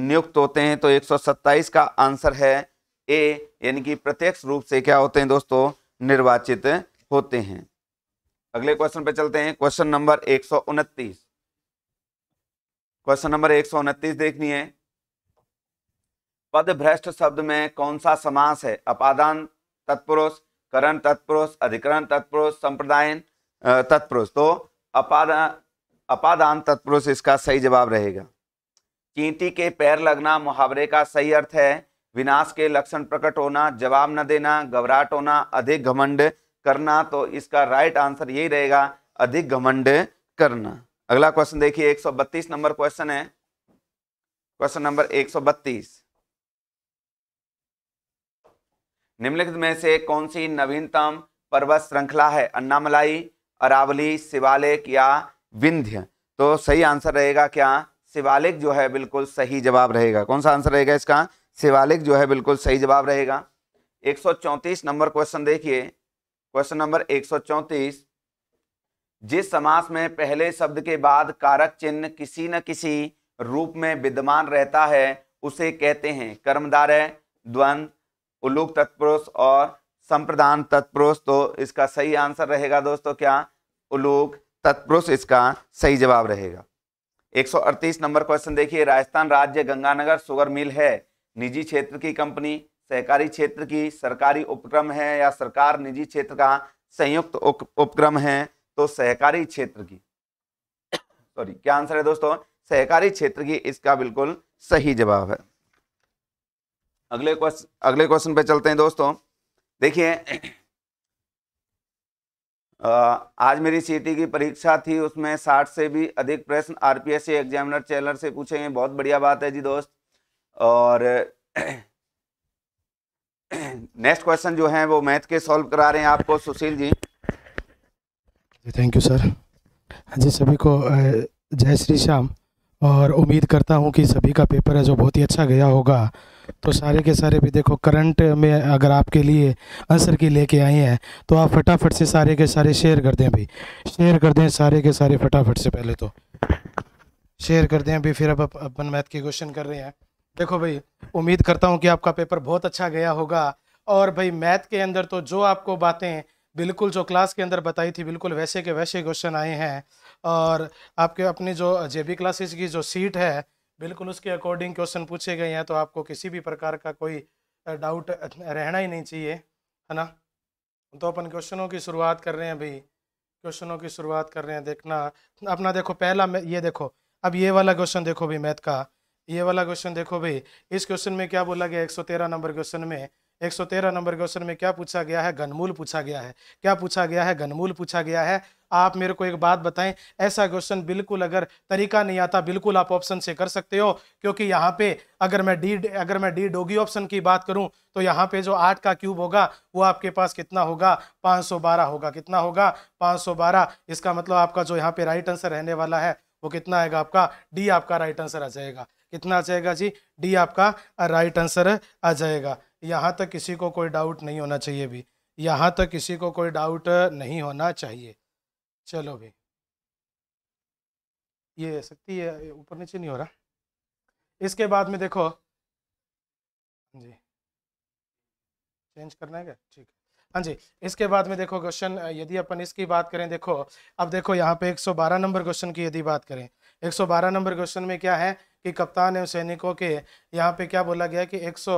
नियुक्त होते हैं तो 127 का आंसर है ए यानी कि प्रत्यक्ष रूप से क्या होते हैं दोस्तों निर्वाचित होते हैं अगले क्वेश्चन पे चलते हैं क्वेश्चन नंबर एक क्वेश्चन नंबर एक देखनी है पद भ्रष्ट शब्द में कौन सा समास है अपादान तत्पुरुष करण तत्पुरुष अधिकरण तत्पुरुष संप्रदायन तत्पुरुष तो अपादा अपादान तत्पुरुष इसका सही जवाब रहेगा चींटी के पैर लगना मुहावरे का सही अर्थ है विनाश के लक्षण प्रकट होना जवाब न देना घबराहट होना अधिक घमंड करना तो इसका राइट आंसर यही रहेगा अधिक घमंड करना अगला क्वेश्चन देखिए 132 नंबर क्वेश्चन है क्वेश्चन नंबर 132 निम्नलिखित में से कौन सी नवीनतम पर्वत श्रृंखला है अन्नामलाई अरावली शिवालिक या विंध्य तो सही आंसर रहेगा क्या शिवालिक जो है बिल्कुल सही जवाब रहेगा कौन सा आंसर रहेगा इसका शिवालिक जो है बिल्कुल सही जवाब रहेगा 134 नंबर क्वेश्चन देखिए क्वेश्चन नंबर 134 जिस समास में पहले शब्द के बाद कारक चिन्ह किसी न किसी रूप में विद्यमान रहता है उसे कहते हैं कर्मदारय द्वंद उलूक तत्पुरुष और संप्रदान तत्पुरुष तो इसका सही आंसर रहेगा दोस्तों क्या उलूक तत्पुरुष इसका सही जवाब रहेगा 138 नंबर क्वेश्चन देखिए राजस्थान राज्य गंगानगर सुगर मिल है निजी क्षेत्र की कंपनी सहकारी क्षेत्र की सरकारी उपक्रम है या सरकार निजी क्षेत्र का संयुक्त उपक्रम है तो सहकारी क्षेत्र की सॉरी क्या आंसर है दोस्तों सहकारी क्षेत्र की इसका बिल्कुल सही जवाब है अगले क्वेश्चन अगले क्वेश्चन पे चलते हैं दोस्तों देखिए आज मेरी सी की परीक्षा थी उसमें साठ से भी अधिक प्रश्न आरपीएससी एग्जामिनर चैनल से पूछे हैं बहुत बढ़िया बात है जी दोस्त और नेक्स्ट क्वेश्चन जो है वो मैथ के सॉल्व करा रहे हैं आपको Sushil ji thank you sir ji सभी को जय श्री श्याम और उम्मीद करता हूँ कि सभी का पेपर है जो बहुत ही अच्छा गया होगा तो सारे के सारे भी देखो करंट में अगर आपके लिए आंसर की लेके आई हैं तो आप फटाफट से सारे के सारे शेयर कर दें भाई शेयर कर दें सारे के सारे फटाफट से पहले तो शेयर कर दें अभी फिर अब अपन मैथ के क्वेश्चन कर रहे हैं देखो भाई उम्मीद करता हूँ कि आपका पेपर बहुत अच्छा गया होगा और भाई मैथ के अंदर तो जो आपको बातें बिल्कुल जो क्लास के अंदर बताई थी बिल्कुल वैसे के वैसे क्वेश्चन आए हैं और आपके अपनी जो बी क्लासेस की जो सीट है बिल्कुल उसके अकॉर्डिंग क्वेश्चन पूछे गए हैं तो आपको किसी भी प्रकार का कोई डाउट रहना ही नहीं चाहिए है ना तो अपन क्वेश्चनों की शुरुआत कर रहे हैं भाई क्वेश्चनों की शुरुआत कर रहे हैं देखना अपना देखो पहला ये देखो अब ये वाला क्वेश्चन देखो भाई मैथ का ये वाला क्वेश्चन देखो भाई इस क्वेश्चन में क्या बोला गया 113 नंबर क्वेश्चन में 113 नंबर क्वेश्चन में क्या पूछा गया है घनमूल पूछा गया है क्या पूछा गया है घनमूल पूछा गया है आप मेरे को एक बात बताएं ऐसा क्वेश्चन बिल्कुल अगर तरीका नहीं आता बिल्कुल आप ऑप्शन से कर सकते हो क्योंकि यहाँ पे अगर मैं डी अगर मैं डी डोगी ऑप्शन की बात करूं तो यहाँ पे जो आठ का क्यूब होगा वो आपके पास कितना होगा 512 होगा कितना होगा 512 इसका मतलब आपका जो यहाँ पे राइट आंसर रहने वाला है वो कितना आएगा आपका डी आपका राइट आंसर आ जाएगा कितना आ जाएगा जी डी आपका राइट आंसर आ जाएगा यहाँ तक किसी को कोई डाउट नहीं होना चाहिए भी यहाँ तक किसी को कोई डाउट नहीं होना चाहिए चलो भी ये शक्ति है ऊपर नीचे नहीं हो रहा इसके बाद में देखो जी चेंज करना है क्या ठीक है हाँ जी इसके बाद में देखो क्वेश्चन यदि अपन इसकी बात करें देखो अब देखो यहाँ पे 112 नंबर क्वेश्चन की यदि बात करें 112 नंबर क्वेश्चन में क्या है कि कप्तान एवं सैनिकों के यहाँ पे क्या बोला गया कि 100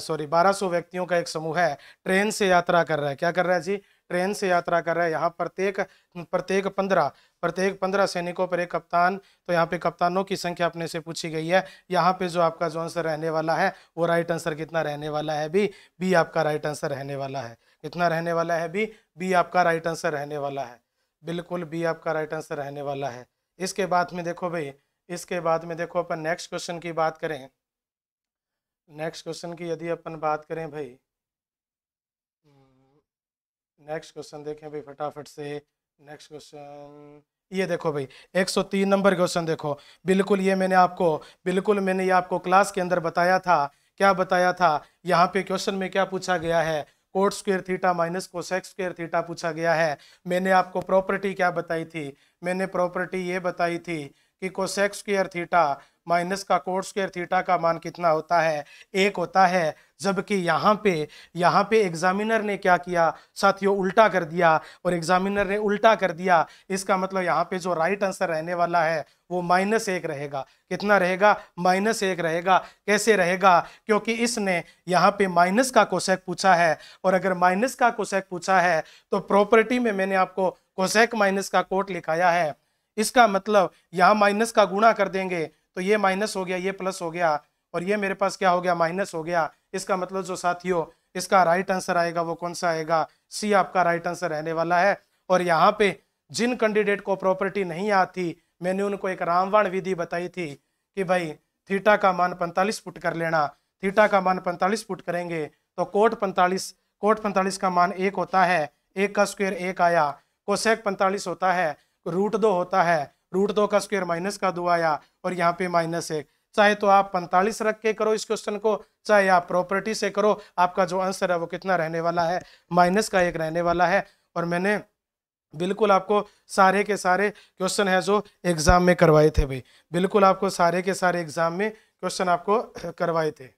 सॉरी 1200 व्यक्तियों का एक समूह है ट्रेन से यात्रा कर रहा है क्या कर रहा है जी ट्रेन से यात्रा कर रहा है यहाँ प्रत्येक प्रत्येक पंद्रह प्रत्येक पंद्रह सैनिकों पर एक कप्तान तो यहाँ पे कप्तानों की संख्या अपने से पूछी गई है यहाँ पे जो आपका जो आंसर रहने वाला है वो राइट आंसर कितना रहने वाला है बी बी आपका राइट आंसर रहने वाला है कितना रहने वाला है बी बी आपका राइट आंसर रहने वाला है बिल्कुल बी आपका राइट आंसर रहने वाला है इसके बाद में देखो भाई इसके बाद में देखो अपन नेक्स्ट क्वेश्चन की बात करें नेक्स्ट क्वेश्चन की यदि अपन बात करें भाई नेक्स्ट हम्म, क्वेश्चन देखें भाई फटाफट से नेक्स्ट क्वेश्चन ये देखो भाई 103 नंबर क्वेश्चन देखो बिल्कुल ये मैंने आपको बिल्कुल मैंने ये आपको क्लास के अंदर बताया था क्या बताया था यहाँ पे क्वेश्चन में क्या पूछा गया है कोट स्क्वेयर थीटा माइनस को स्क्वेयर थीटा पूछा गया है मैंने आपको प्रॉपर्टी क्या बताई थी मैंने प्रॉपर्टी ये बताई थी कि कोसेक स्क्र थीटा माइनस का कोट स्क्र थीटा का मान कितना होता है एक होता है जबकि यहाँ पे यहाँ पे एग्जामिनर ने क्या किया साथियों उल्टा कर दिया और एग्जामिनर ने उल्टा कर दिया इसका मतलब यहाँ पे जो राइट आंसर रहने वाला है वो माइनस एक रहेगा कितना रहेगा माइनस एक रहेगा कैसे रहेगा क्योंकि इसने यहाँ पे माइनस का कोशेक पूछा है और अगर माइनस का कोशेक पूछा है तो प्रॉपर्टी में मैंने आपको कोशेक माइनस का कोट लिखाया है इसका मतलब यहाँ माइनस का गुणा कर देंगे तो ये माइनस हो गया ये प्लस हो गया और ये मेरे पास क्या हो गया माइनस हो गया इसका मतलब जो साथियों इसका राइट आंसर आएगा वो कौन सा आएगा सी आपका राइट आंसर रहने वाला है और यहाँ पे जिन कैंडिडेट को प्रॉपर्टी नहीं आती मैंने उनको एक रामवाण विधि बताई थी कि भाई थीटा का मान पैंतालीस फुट कर लेना थीटा का मान पैंतालीस फुट करेंगे तो कोट पैंतालीस कोट पैंतालीस का मान एक होता है एक का स्क्वायर एक आया कोसेक पैंतालीस होता है रूट दो होता है रूट दो का स्क्वायर माइनस का दो आया और यहाँ पे माइनस एक चाहे तो आप पैंतालीस रख के करो इस क्वेश्चन को चाहे आप प्रॉपर्टी से करो आपका जो आंसर है वो कितना रहने वाला है माइनस का एक रहने वाला है और मैंने बिल्कुल आपको सारे के सारे क्वेश्चन है जो एग्जाम में करवाए थे भाई बिल्कुल आपको सारे के सारे एग्जाम में क्वेश्चन आपको करवाए थे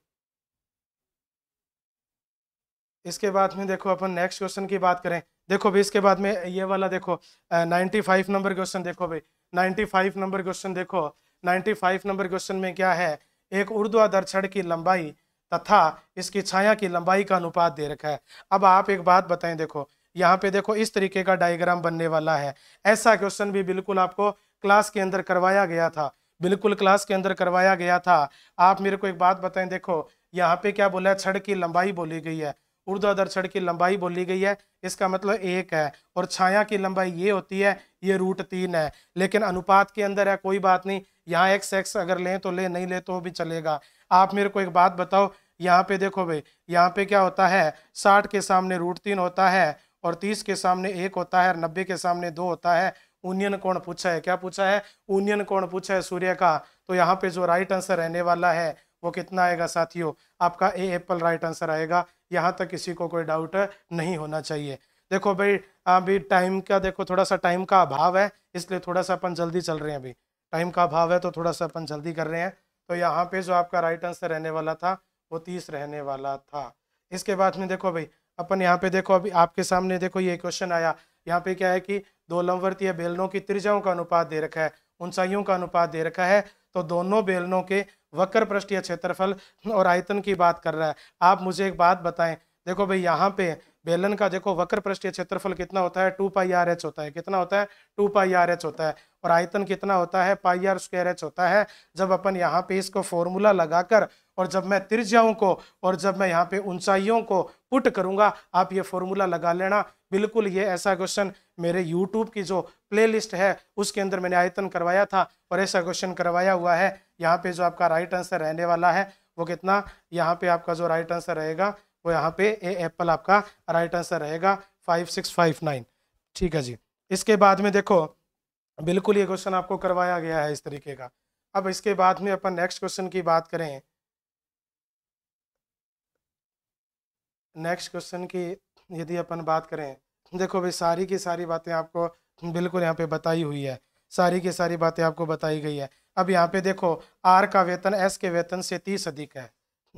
इसके बाद में देखो अपन नेक्स्ट क्वेश्चन की बात करें देखो भाई इसके बाद में ये वाला देखो नाइन्टी फाइव नंबर क्वेश्चन देखो भाई नाइन्टी फाइव नंबर क्वेश्चन देखो नाइन्टी फाइव नंबर क्वेश्चन में क्या है एक ऊर्ध्वाधर छड़ की लंबाई तथा इसकी छाया की लंबाई का अनुपात दे रखा है अब आप एक बात बताएं देखो यहाँ पे देखो इस तरीके का डायग्राम बनने वाला है ऐसा क्वेश्चन भी बिल्कुल आपको क्लास के अंदर करवाया गया था बिल्कुल क्लास के अंदर करवाया गया था आप मेरे को एक बात बताएं देखो यहाँ पे क्या बोला है छड़ की लंबाई बोली गई है ऊर्ध्वाधर छड़ की लंबाई बोली गई है इसका मतलब एक है और छाया की लंबाई ये होती है ये रूट तीन है लेकिन अनुपात के अंदर है कोई बात नहीं यहाँ एक्स एक्स अगर लें तो ले नहीं ले तो भी चलेगा आप मेरे को एक बात बताओ यहाँ पे देखो भाई यहाँ पे क्या होता है साठ के सामने रूट तीन होता है और तीस के सामने एक होता है और नब्बे के सामने दो होता है यूनियन कोण पूछा है क्या पूछा है यूनियन कोण पूछा है सूर्य का तो यहाँ पे जो राइट आंसर रहने वाला है वो कितना आएगा साथियों आपका ए एप्पल राइट आंसर आएगा यहाँ तक किसी को कोई डाउट नहीं होना चाहिए देखो भाई अभी टाइम का देखो थोड़ा सा टाइम का अभाव है इसलिए थोड़ा सा अपन जल्दी चल रहे हैं अभी टाइम का अभाव है तो थोड़ा सा अपन जल्दी कर रहे हैं तो यहाँ पे जो आपका राइट आंसर रहने वाला था वो तीस रहने वाला था इसके बाद में देखो भाई अपन यहाँ पे देखो अभी आपके सामने देखो ये क्वेश्चन आया यहाँ पे क्या है कि दो लंबवर्तीय बेलनों की त्रिजाओं का अनुपात दे रखा है ऊंचाइयों का अनुपात दे रखा है तो दोनों बेलनों के वक्र पृष्ठीय क्षेत्रफल और आयतन की बात कर रहा है आप मुझे एक बात बताएं देखो भाई यहाँ पे बेलन का देखो वक्र पृष्ठीय क्षेत्रफल कितना होता है टू पाई आर एच होता है कितना होता है टू पाई आर एच होता है और आयतन कितना होता है पाई आर स्क्वायर एच होता है जब अपन यहाँ पे इसको फॉर्मूला लगाकर और जब मैं तिरजाओं को और जब मैं यहाँ पे ऊंचाइयों को पुट करूँगा आप ये फॉर्मूला लगा लेना बिल्कुल ये ऐसा क्वेश्चन मेरे यूट्यूब की जो प्लेलिस्ट है उसके अंदर मैंने आयतन करवाया था और ऐसा क्वेश्चन करवाया हुआ है यहाँ पे जो आपका राइट आंसर रहने वाला है वो कितना यहाँ पे आपका जो राइट आंसर रहेगा वो यहाँ पे ए एप्पल आपका राइट आंसर रहेगा फाइव सिक्स फाइव नाइन ठीक है जी इसके बाद में देखो बिल्कुल ये क्वेश्चन आपको करवाया गया है इस तरीके का अब इसके बाद में अपन नेक्स्ट क्वेश्चन की बात करें नेक्स्ट क्वेश्चन की यदि अपन बात करें देखो भाई सारी की सारी बातें आपको बिल्कुल यहाँ पे बताई हुई है सारी की सारी बातें आपको बताई गई है अब यहाँ पे देखो आर का वेतन एस के वेतन से तीस अधिक है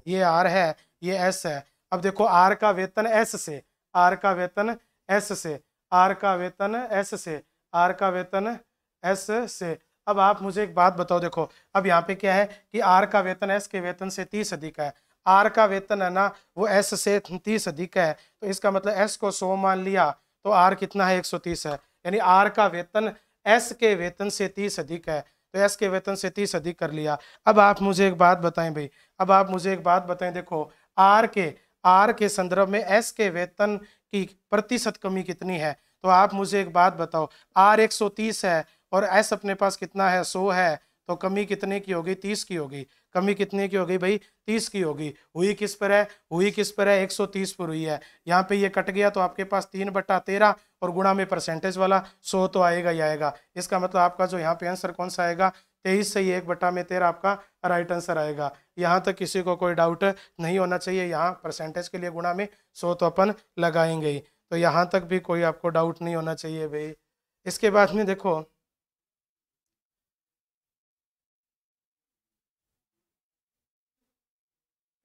ये आर है ये एस है अब देखो आर का वेतन एस से आर का वेतन एस से आर का वेतन एस से आर का वेतन एस से अब आप मुझे एक बात बताओ देखो अब यहाँ पे क्या है कि आर का वेतन एस के वेतन से तीस अधिक है आर का वेतन है ना वो एस से तीस अधिक है तो इसका मतलब एस को सौ मान लिया तो आर कितना है एक सौ तीस है यानी आर का वेतन एस के वेतन से तीस अधिक है तो एस के वेतन से तीस अधिक कर लिया अब आप मुझे एक बात बताएं भाई अब आप मुझे एक बात बताएं देखो आर के आर के संदर्भ में एस के वेतन की प्रतिशत कमी कितनी है तो आप मुझे एक बात बताओ आर तीस है और एस अपने पास कितना है सौ है तो कमी कितने की होगी तीस की होगी कमी कितने की होगी भाई तीस की होगी हुई किस पर है हुई किस पर है एक सौ तीस पर हुई है यहाँ पे ये कट गया तो आपके पास तीन बट्टा तेरह और गुणा में परसेंटेज वाला सौ तो आएगा ही आएगा इसका मतलब आपका जो यहाँ पे आंसर कौन सा आएगा तेईस से ही एक बट्टा में तेरह आपका राइट आंसर आएगा यहाँ तक किसी को कोई डाउट नहीं होना चाहिए यहाँ परसेंटेज के लिए गुणा में सौ तो अपन लगाएंगे ही तो यहाँ तक भी कोई आपको डाउट नहीं होना चाहिए भाई इसके बाद में देखो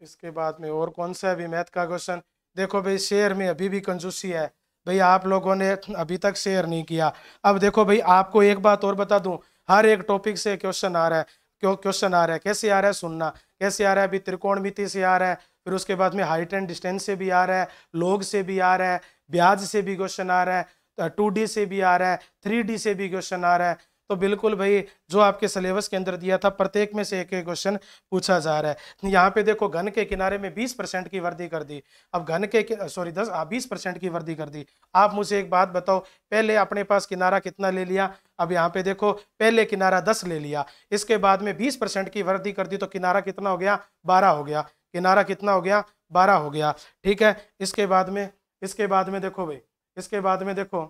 इसके बाद में और कौन सा है अभी मैथ का क्वेश्चन देखो भाई शेयर में अभी भी कंजूसी है भाई आप लोगों ने अभी तक शेयर नहीं किया अब देखो भाई आपको एक बात और बता दूं हर एक टॉपिक से क्वेश्चन आ रहा है क्यों क्वेश्चन आ रहा है कैसे आ रहा है सुनना कैसे आ रहा है अभी मिति से आ रहा है फिर उसके बाद में हाइट एंड डिस्टेंस से भी आ रहा है लोग से भी आ रहा है ब्याज से भी क्वेश्चन आ रहा है टू डी से भी आ रहा है थ्री डी से भी क्वेश्चन आ रहा है तो बिल्कुल भाई जो आपके सिलेबस के अंदर दिया था प्रत्येक में से एक एक क्वेश्चन पूछा जा रहा है यहाँ पे देखो घन के किनारे में 20 परसेंट की वृद्धि कर दी अब घन के सॉरी दस आप बीस परसेंट की वृद्धि कर दी आप मुझे एक बात बताओ पहले अपने पास किनारा कितना ले लिया अब यहाँ पे देखो पहले किनारा दस ले लिया इसके बाद में बीस परसेंट की वृद्धि कर दी तो किनारा कितना हो गया बारह हो गया किनारा कितना हो गया बारह हो गया ठीक है इसके बाद में इसके बाद में देखो भाई इसके बाद में देखो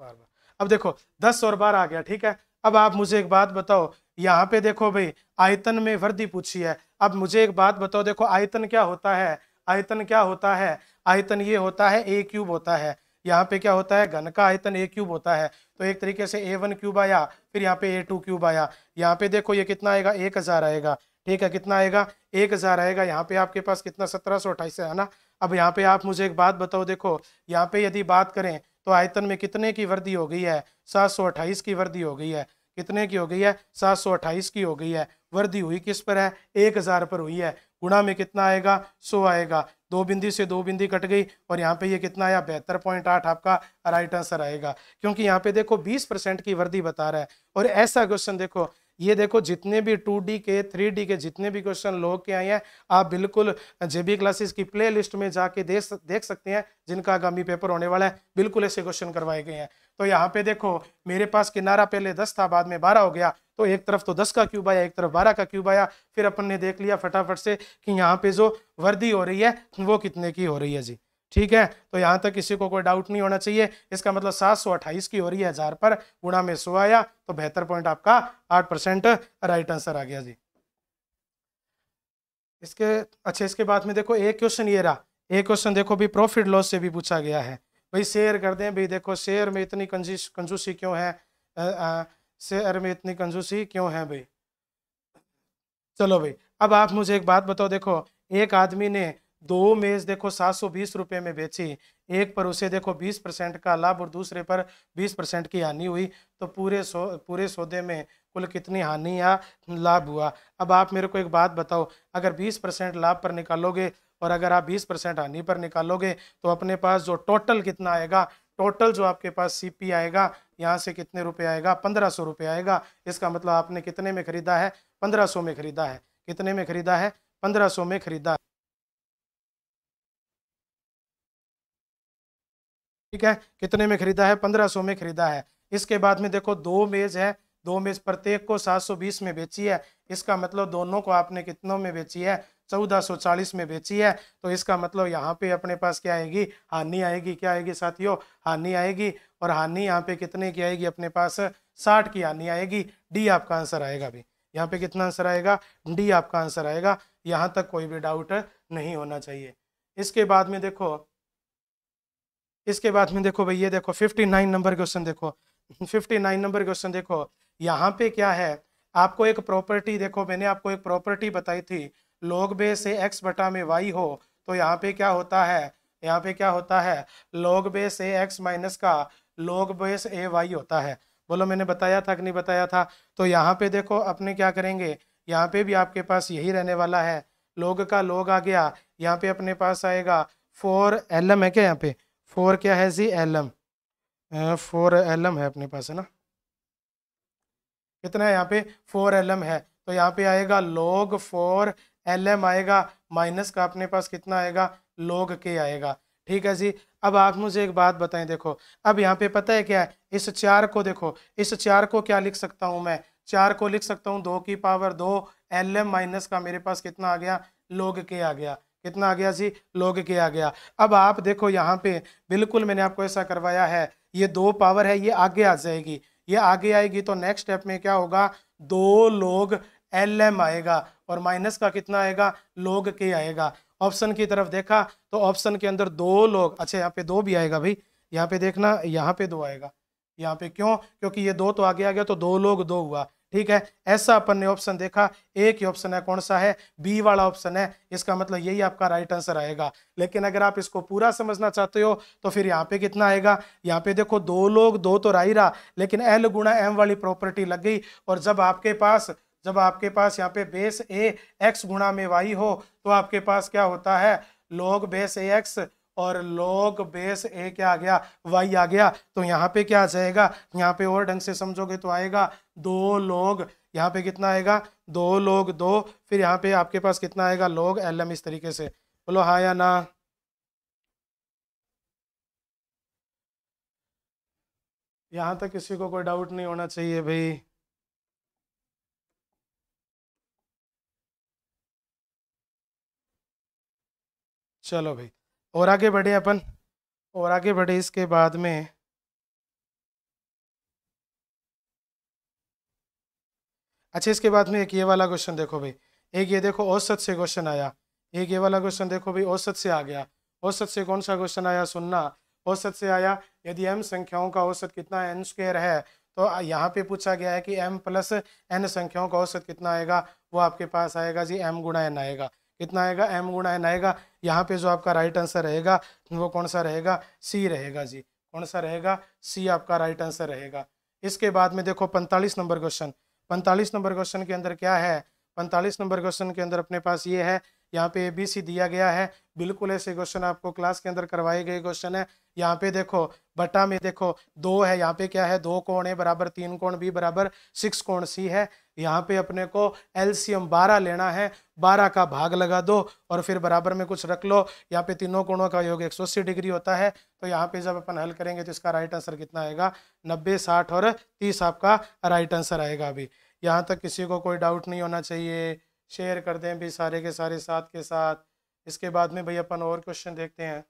बार बार अब देखो दस और बारह आ गया ठीक है अब आप मुझे एक बात बताओ यहाँ पे देखो भाई आयतन में वृद्धि पूछी है अब मुझे एक बात बताओ देखो आयतन क्या होता है आयतन क्या होता है आयतन ये होता है ए क्यूब होता है यहाँ पे क्या होता है घन का आयतन ए क्यूब होता है तो एक तरीके से ए वन क्यूब आया फिर यहाँ पे ए टू क्यूब आया यहाँ पे देखो ये कितना आएगा एक हज़ार आएगा ठीक है कितना आएगा एक हज़ार आएगा यहाँ पे आपके पास कितना सत्रह सौ अट्ठाईस है ना अब यहाँ पे आप मुझे एक बात बताओ देखो यहाँ पे यदि बात करें तो आयतन में कितने की वृद्धि हो गई है सात की वृद्धि हो गई है कितने की हो गई है सात की हो गई है वृद्धि हुई किस पर है एक हज़ार पर हुई है गुणा में कितना आएगा सो आएगा दो बिंदी से दो बिंदी कट गई और यहाँ पे ये कितना आया बेहतर पॉइंट आठ आपका राइट आंसर आएगा क्योंकि यहाँ पे देखो बीस परसेंट की वृद्धि बता रहा है और ऐसा क्वेश्चन देखो ये देखो जितने भी टू डी के थ्री डी के जितने भी क्वेश्चन लोग के आए हैं आप बिल्कुल जेबी क्लासेस की प्ले लिस्ट में जाके देख देख सकते हैं जिनका आगामी पेपर होने वाला है बिल्कुल ऐसे क्वेश्चन करवाए गए हैं तो यहाँ पे देखो मेरे पास किनारा पहले दस था बाद में बारह हो गया तो एक तरफ तो दस का क्यूब आया एक तरफ बारह का क्यूब आया फिर अपन ने देख लिया फटाफट से कि यहाँ पे जो वर्दी हो रही है वो कितने की हो रही है जी ठीक है तो यहाँ तक किसी को कोई डाउट नहीं होना चाहिए इसका मतलब सात सौ अट्ठाईस की हो रही है हजार पर गुणा में सो आया तो बेहतर पॉइंट आपका आठ परसेंट राइट आंसर आ गया जी इसके अच्छा इसके बाद में देखो एक क्वेश्चन ये रहा एक क्वेश्चन देखो भी प्रॉफिट लॉस से भी पूछा गया है भाई शेयर कर दें भाई देखो शेयर में इतनी कंजूसी क्यों है शेयर में इतनी कंजूसी क्यों है भाई चलो भाई अब आप मुझे एक बात बताओ देखो एक आदमी ने दो मेज़ देखो सात सौ बीस रुपये में बेची एक पर उसे देखो बीस परसेंट का लाभ और दूसरे पर बीस परसेंट की हानि हुई तो पूरे सौ पूरे सौदे में कुल कितनी हानि या लाभ हुआ अब आप मेरे को एक बात बताओ अगर बीस परसेंट लाभ पर निकालोगे और अगर आप बीस परसेंट हानि पर निकालोगे तो अपने पास जो टोटल कितना आएगा टोटल जो आपके पास सी आएगा यहाँ से कितने रुपये आएगा पंद्रह सौ रुपये आएगा इसका मतलब आपने कितने में खरीदा है पंद्रह सौ में खरीदा है कितने में खरीदा है पंद्रह सौ में खरीदा है ठीक है कितने में खरीदा है पंद्रह सौ में खरीदा है इसके बाद में देखो दो मेज़ है दो मेज़ प्रत्येक को सात सौ बीस में बेची है इसका मतलब दोनों को आपने कितनों में बेची है चौदह सौ चालीस में बेची है तो इसका मतलब यहाँ पे अपने पास क्या आएगी हानि आएगी क्या आएगी साथियों हानि आएगी और हानि यहाँ पे कितने की आएगी अपने पास साठ की हानि आएगी डी आपका आंसर आएगा भी यहाँ पे कितना आंसर आएगा डी आपका आंसर आएगा यहाँ तक कोई भी डाउट नहीं होना चाहिए इसके बाद में देखो इसके बाद में देखो भाई ये देखो 59 नंबर क्वेश्चन देखो 59 नंबर क्वेश्चन देखो यहाँ पे क्या है आपको एक प्रॉपर्टी देखो मैंने आपको एक प्रॉपर्टी बताई थी लोग बे से एक्स बटा में वाई हो तो यहाँ पे क्या होता है यहाँ पे क्या होता है लोग बे से एक्स माइनस का लोग बे से ए वाई होता है बोलो मैंने बताया था कि नहीं बताया था तो यहाँ पे देखो अपने क्या करेंगे यहाँ पे भी आपके पास यही रहने वाला है लोग का लोग आ गया यहाँ पे अपने पास आएगा फोर एल एम है क्या यहाँ पे फोर क्या है जी L M four L M है अपने पास है ना कितना है यहाँ पे फोर एल एम है तो यहाँ पे आएगा लॉग फोर एल एम आएगा माइनस का अपने पास कितना आएगा लॉग के आएगा ठीक है जी अब आप मुझे एक बात बताएं देखो अब यहाँ पे पता है क्या है इस चार को देखो इस चार को क्या लिख सकता हूँ मैं चार को लिख सकता हूँ दो की पावर दो एल एम माइनस का मेरे पास कितना आ गया लोग के आ गया कितना आ गया जी लोग के आ गया अब आप देखो यहाँ पे बिल्कुल मैंने आपको ऐसा करवाया है ये दो पावर है ये आगे आ जाएगी ये आगे आएगी तो नेक्स्ट स्टेप में क्या होगा दो लोग एल एम आएगा और माइनस का कितना आएगा लोग के आएगा ऑप्शन की तरफ देखा तो ऑप्शन के अंदर दो लोग अच्छा यहाँ पे दो भी आएगा भाई यहाँ पे देखना यहाँ पे दो आएगा यहाँ पे क्यों क्योंकि ये दो तो आगे आ गया तो दो लोग दो हुआ ठीक है ऐसा अपन ने ऑप्शन देखा एक ही ऑप्शन है कौन सा है बी वाला ऑप्शन है इसका मतलब यही आपका राइट आंसर आएगा लेकिन अगर आप इसको पूरा समझना चाहते हो तो फिर यहाँ पे कितना आएगा यहाँ पे देखो दो लोग दो तो राही रहा लेकिन एल गुणा एम वाली प्रॉपर्टी लग गई और जब आपके पास जब आपके पास यहाँ पे बेस ए एक्स गुणा में वाई हो तो आपके पास क्या होता है लोग बेस ए एक्स और लोग बेस ए क्या आ गया वाई आ गया तो यहाँ पे क्या आ जाएगा यहाँ पे और ढंग से समझोगे तो आएगा दो लोग यहाँ पे कितना आएगा दो लोग दो फिर यहाँ पे आपके पास कितना आएगा लोग एल इस तरीके से बोलो हाँ या ना यहाँ तक किसी को कोई डाउट नहीं होना चाहिए भाई चलो भाई और आगे बढ़े अपन और आगे बढ़े इसके बाद में अच्छा इसके बाद में एक ये वाला क्वेश्चन देखो भाई एक ये देखो औसत से क्वेश्चन आया एक ये वाला क्वेश्चन देखो भाई औसत से आ गया औसत से कौन सा क्वेश्चन आया सुनना औसत से आया यदि एम संख्याओं का औसत कितना एन स्क्वेयर है तो यहाँ पे पूछा गया है कि एम प्लस एन संख्याओं का औसत कितना आएगा वो आपके पास आएगा जी एम गुणा एन आएगा कितना आएगा एम गुणा एन आएगा यहाँ पे जो आपका राइट आंसर रहेगा वो कौन सा रहेगा सी रहेगा जी कौन सा रहेगा सी आपका राइट आंसर रहेगा इसके बाद में देखो पैंतालीस नंबर क्वेश्चन पैंतालीस नंबर क्वेश्चन के अंदर क्या है पैंतालीस नंबर क्वेश्चन के अंदर अपने पास ये है यहाँ पे एबीसी दिया गया है बिल्कुल ऐसे क्वेश्चन आपको क्लास के अंदर करवाए गए क्वेश्चन है यहाँ पे देखो बटा में देखो दो है यहाँ पे क्या है दो कोण है बराबर तीन कोण बी बराबर सिक्स कोण सी है यहाँ पे अपने को एलसीएम बारह लेना है बारह का भाग लगा दो और फिर बराबर में कुछ रख लो यहाँ पे तीनों कोणों का योग एक सौ अस्सी डिग्री होता है तो यहाँ पे जब अपन हल करेंगे तो इसका राइट आंसर कितना आएगा नब्बे साठ और तीस आपका राइट आंसर आएगा अभी यहाँ तक किसी को कोई डाउट नहीं होना चाहिए शेयर कर दें भी सारे के सारे साथ के साथ इसके बाद में भाई अपन और क्वेश्चन देखते हैं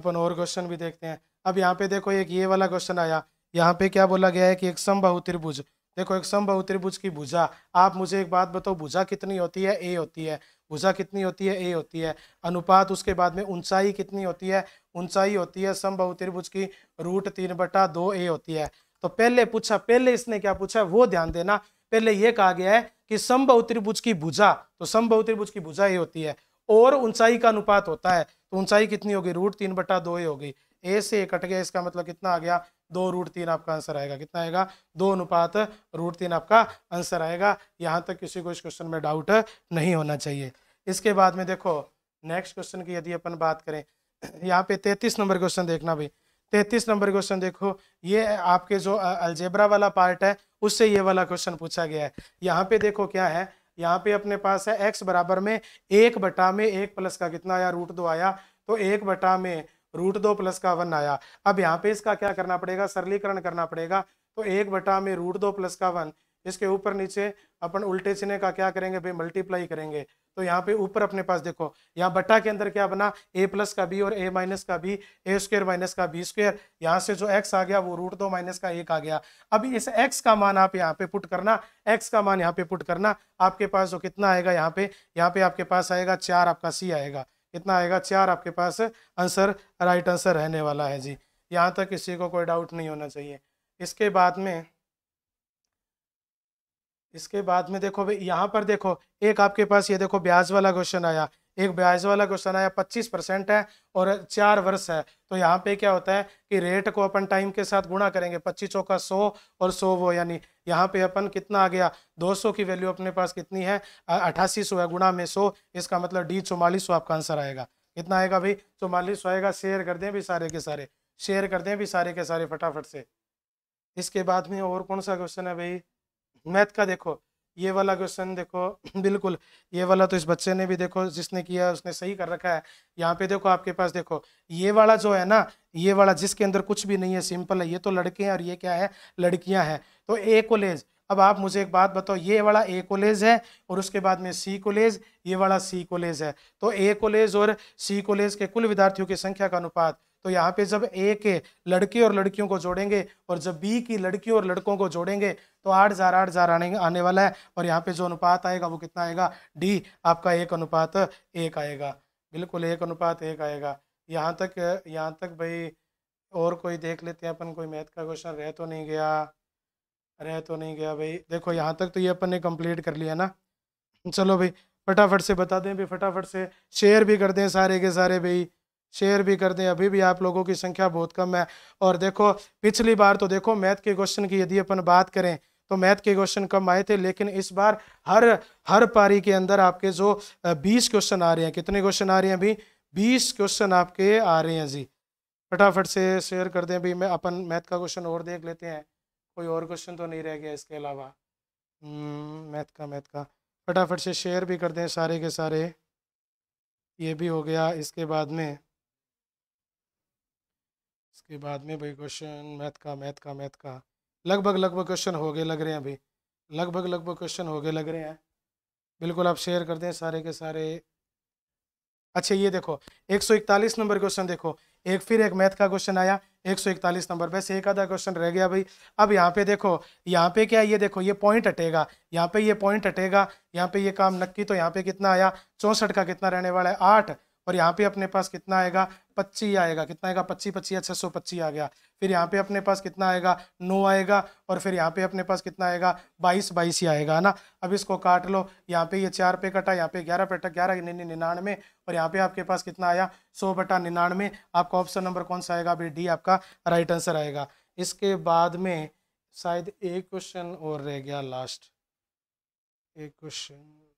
अपन और क्वेश्चन भी देखते हैं अब यहाँ पे देखो एक ये वाला क्वेश्चन आया यहाँ पे क्या बोला गया है कि एक समबाहु त्रिभुज देखो एक समबाहु त्रिभुज की भुजा आप मुझे एक बात बताओ भुजा कितनी होती है ए होती है भुजा कितनी होती है ए होती है अनुपात उसके बाद में ऊंचाई कितनी होती है ऊंचाई होती है समबाहु त्रिभुज की रूट तीन बटा दो ए होती है तो पहले पूछा पहले इसने क्या पूछा वो ध्यान देना पहले ये कहा गया है कि समबहु त्रिभुज की भुजा तो समबहु त्रिभुज की भुजा ये होती है और ऊंचाई का अनुपात होता है तो ऊंचाई कितनी होगी रूट तीन बटा दो ही होगी ए से कट गया इसका मतलब कितना आ गया दो रूट तीन आपका आंसर आएगा कितना आएगा दो अनुपात रूट तीन आपका आंसर आएगा यहाँ तक किसी को इस क्वेश्चन में डाउट नहीं होना चाहिए इसके बाद में देखो नेक्स्ट क्वेश्चन की यदि अपन बात करें यहाँ पे तैतीस नंबर क्वेश्चन देखना भाई तैतीस नंबर क्वेश्चन देखो ये आपके जो अल्जेब्रा वाला पार्ट है उससे ये वाला क्वेश्चन पूछा गया है यहाँ पे देखो क्या है यहाँ पे अपने पास है एक्स बराबर में एक बटा में एक प्लस का कितना आया रूट दो आया तो एक बटा में रूट दो प्लस का वन आया अब यहाँ पे इसका क्या करना पड़ेगा सरलीकरण करना पड़ेगा तो एक बटा में रूट दो प्लस का वन इसके ऊपर नीचे अपन उल्टे चिन्ह का क्या करेंगे भाई मल्टीप्लाई करेंगे तो यहाँ पे ऊपर अपने पास देखो यहाँ बट्टा के अंदर क्या बना ए प्लस का बी और ए माइनस का बी ए स्क्वेयर माइनस का बी स्क्वेयर यहाँ से जो एक्स आ गया वो रूट दो माइनस का एक आ गया अभी इस एक्स का मान आप यहाँ पे पुट करना एक्स का मान यहाँ पे पुट करना आपके पास जो कितना आएगा यहाँ पे यहाँ पे आपके पास आएगा चार आपका सी आएगा कितना आएगा चार आपके पास आंसर राइट आंसर रहने वाला है जी यहाँ तक किसी को कोई डाउट नहीं होना चाहिए इसके बाद में इसके बाद में देखो भाई यहाँ पर देखो एक आपके पास ये देखो ब्याज वाला क्वेश्चन आया एक ब्याज वाला क्वेश्चन आया पच्चीस परसेंट है और चार वर्ष है तो यहाँ पे क्या होता है कि रेट को अपन टाइम के साथ गुणा करेंगे पच्चीस का सौ और सौ वो यानी यहाँ पे अपन कितना आ गया 200 की वैल्यू अपने पास कितनी है अठासी है गुणा में सौ इसका मतलब डी चौवालीस आपका आंसर आएगा कितना आएगा भाई चौवालीस आएगा शेयर कर दें भी सारे के सारे शेयर कर दें भी सारे के सारे फटाफट से इसके बाद में और कौन सा क्वेश्चन है भाई मैथ का देखो ये वाला क्वेश्चन देखो बिल्कुल ये वाला तो इस बच्चे ने भी देखो जिसने किया उसने सही कर रखा है यहाँ पे देखो आपके पास देखो ये वाला जो है ना ये वाला जिसके अंदर कुछ भी नहीं है सिंपल है ये तो लड़के हैं और ये क्या है लड़कियां हैं तो ए कोलेज अब आप मुझे एक बात बताओ ये वाला ए कोलेज है और उसके बाद में सी कोलेज ये वाला सी कोलेज है तो ए कोलेज और सी कोलेज के कुल विद्यार्थियों की संख्या का अनुपात तो यहाँ पे जब ए के लड़के और लड़कियों को जोड़ेंगे और जब बी की लड़कियों और लड़कों को जोड़ेंगे तो आठ हज़ार आठ हज़ार आने आने वाला है और यहाँ पे जो अनुपात आएगा वो कितना आएगा डी आपका एक अनुपात एक आएगा बिल्कुल एक अनुपात एक आएगा यहाँ तक यहाँ तक भाई और कोई देख लेते हैं अपन कोई मैथ का क्वेश्चन रह तो नहीं गया रह तो नहीं गया भाई देखो यहाँ तक तो ये अपन ने कम्प्लीट कर लिया ना चलो भाई फटाफट से बता दें भाई फटाफट से शेयर भी कर दें सारे के सारे भाई शेयर भी कर दें अभी भी आप लोगों की संख्या बहुत कम है और देखो पिछली बार तो देखो मैथ के क्वेश्चन की यदि अपन बात करें तो मैथ के क्वेश्चन कम आए थे लेकिन इस बार हर हर पारी के अंदर आपके जो बीस क्वेश्चन आ रहे हैं कितने क्वेश्चन आ रहे हैं अभी बीस क्वेश्चन आपके आ रहे हैं जी फटाफट से शेयर कर दें भाई मैं अपन मैथ का क्वेश्चन और देख लेते हैं कोई और क्वेश्चन तो नहीं रह गया इसके अलावा हम्म, मैथ का मैथ का फटाफट से शेयर भी कर दें सारे के सारे ये भी हो गया इसके बाद में उसके बाद में भाई क्वेश्चन मैथ का मैथ का मैथ का लगभग लगभग क्वेश्चन हो गए लग रहे हैं भाई लगभग लगभग क्वेश्चन हो गए लग रहे हैं बिल्कुल आप शेयर कर दें सारे के सारे अच्छा ये देखो 141 नंबर क्वेश्चन देखो एक फिर एक मैथ का क्वेश्चन आया 141 नंबर वैसे एक आधा क्वेश्चन रह गया भाई अब यहाँ पे देखो यहाँ पे क्या ये देखो ये पॉइंट हटेगा यहाँ पे ये पॉइंट हटेगा यहाँ पे ये काम नक्की तो यहाँ पे कितना आया चौंसठ का कितना रहने वाला है आठ और यहाँ पे अपने पास कितना आएगा पच्ची आएगा कितना आएगा पच्ची पच्ची या छः सौ पच्ची आ गया फिर यहाँ पे अपने पास कितना आएगा नौ आएगा और फिर यहाँ पे अपने पास कितना आएगा बाईस बाईस ही आएगा है ना अब इसको काट लो यहाँ पे ये यह चार पे कटा यहाँ पे ग्यारह पे कटा ग्यारह निन्यानवे और यहाँ पे आपके पास कितना आया सौ बटा निन्यानवे आपका ऑप्शन नंबर कौन सा आएगा अभी डी आपका राइट आंसर आएगा इसके बाद में शायद एक क्वेश्चन और रह गया लास्ट एक क्वेश्चन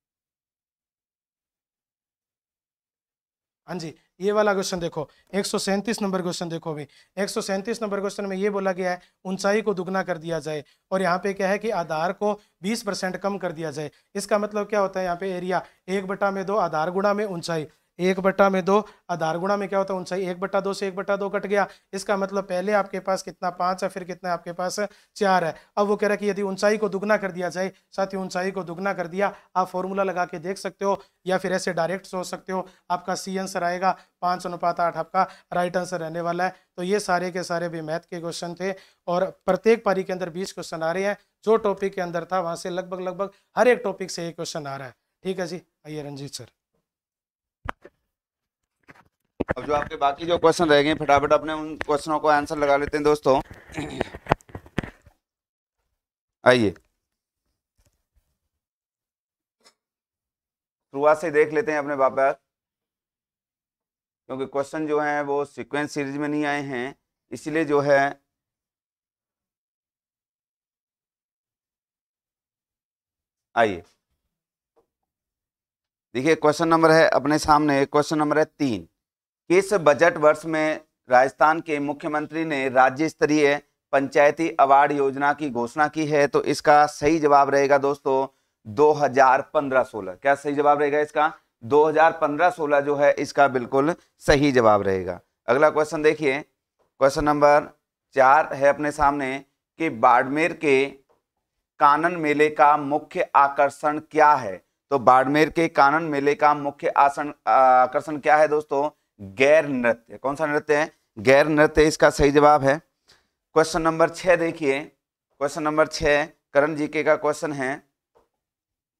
हाँ जी ये वाला क्वेश्चन देखो एक नंबर क्वेश्चन देखो अभी एक नंबर क्वेश्चन में ये बोला गया है ऊंचाई को दुगना कर दिया जाए और यहाँ पे क्या है कि आधार को 20 परसेंट कम कर दिया जाए इसका मतलब क्या होता है यहाँ पे एरिया एक बटा में दो आधार गुणा में ऊंचाई एक बट्टा में दो आधार गुणा में क्या होता है उनसाई एक बट्टा दो से एक बट्टा दो कट गया इसका मतलब पहले आपके पास कितना पाँच है फिर कितना आपके पास चार है अब वो कह रहा है कि यदि ऊंचाई को दुगना कर दिया जाए साथ ही ऊंचाई को दुगना कर दिया आप फॉर्मूला लगा के देख सकते हो या फिर ऐसे डायरेक्ट सोच सकते हो आपका सी आंसर आएगा पाँच अनुपात आठ आपका राइट आंसर रहने वाला है तो ये सारे के सारे भी मैथ के क्वेश्चन थे और प्रत्येक पारी के अंदर बीस क्वेश्चन आ रहे हैं जो टॉपिक के अंदर था वहाँ से लगभग लगभग हर एक टॉपिक से एक क्वेश्चन आ रहा है ठीक है जी आइए रंजीत सर अब जो आपके बाकी जो क्वेश्चन रह गए फटाफट अपने उन क्वेश्चनों को आंसर लगा लेते हैं दोस्तों आइए शुरुआत से देख लेते हैं अपने बापा क्योंकि क्वेश्चन जो है वो सीक्वेंस सीरीज में नहीं आए हैं इसलिए जो है आइए देखिए क्वेश्चन नंबर है अपने सामने क्वेश्चन नंबर है तीन इस बजट वर्ष में राजस्थान के मुख्यमंत्री ने राज्य स्तरीय पंचायती अवार्ड योजना की घोषणा की है तो इसका सही जवाब रहेगा दोस्तों 2015 सोलह क्या सही जवाब रहेगा इसका 2015 सोलह जो है इसका बिल्कुल सही जवाब रहेगा अगला क्वेश्चन देखिए क्वेश्चन नंबर चार है अपने सामने कि बाड़मेर के कानन मेले का मुख्य आकर्षण क्या है तो बाड़मेर के कानन मेले का मुख्य आसन आकर्षण क्या है दोस्तों गैर नृत्य कौन सा नृत्य है गैर नृत्य इसका सही जवाब है क्वेश्चन नंबर छः देखिए क्वेश्चन नंबर छः करण जीके का क्वेश्चन है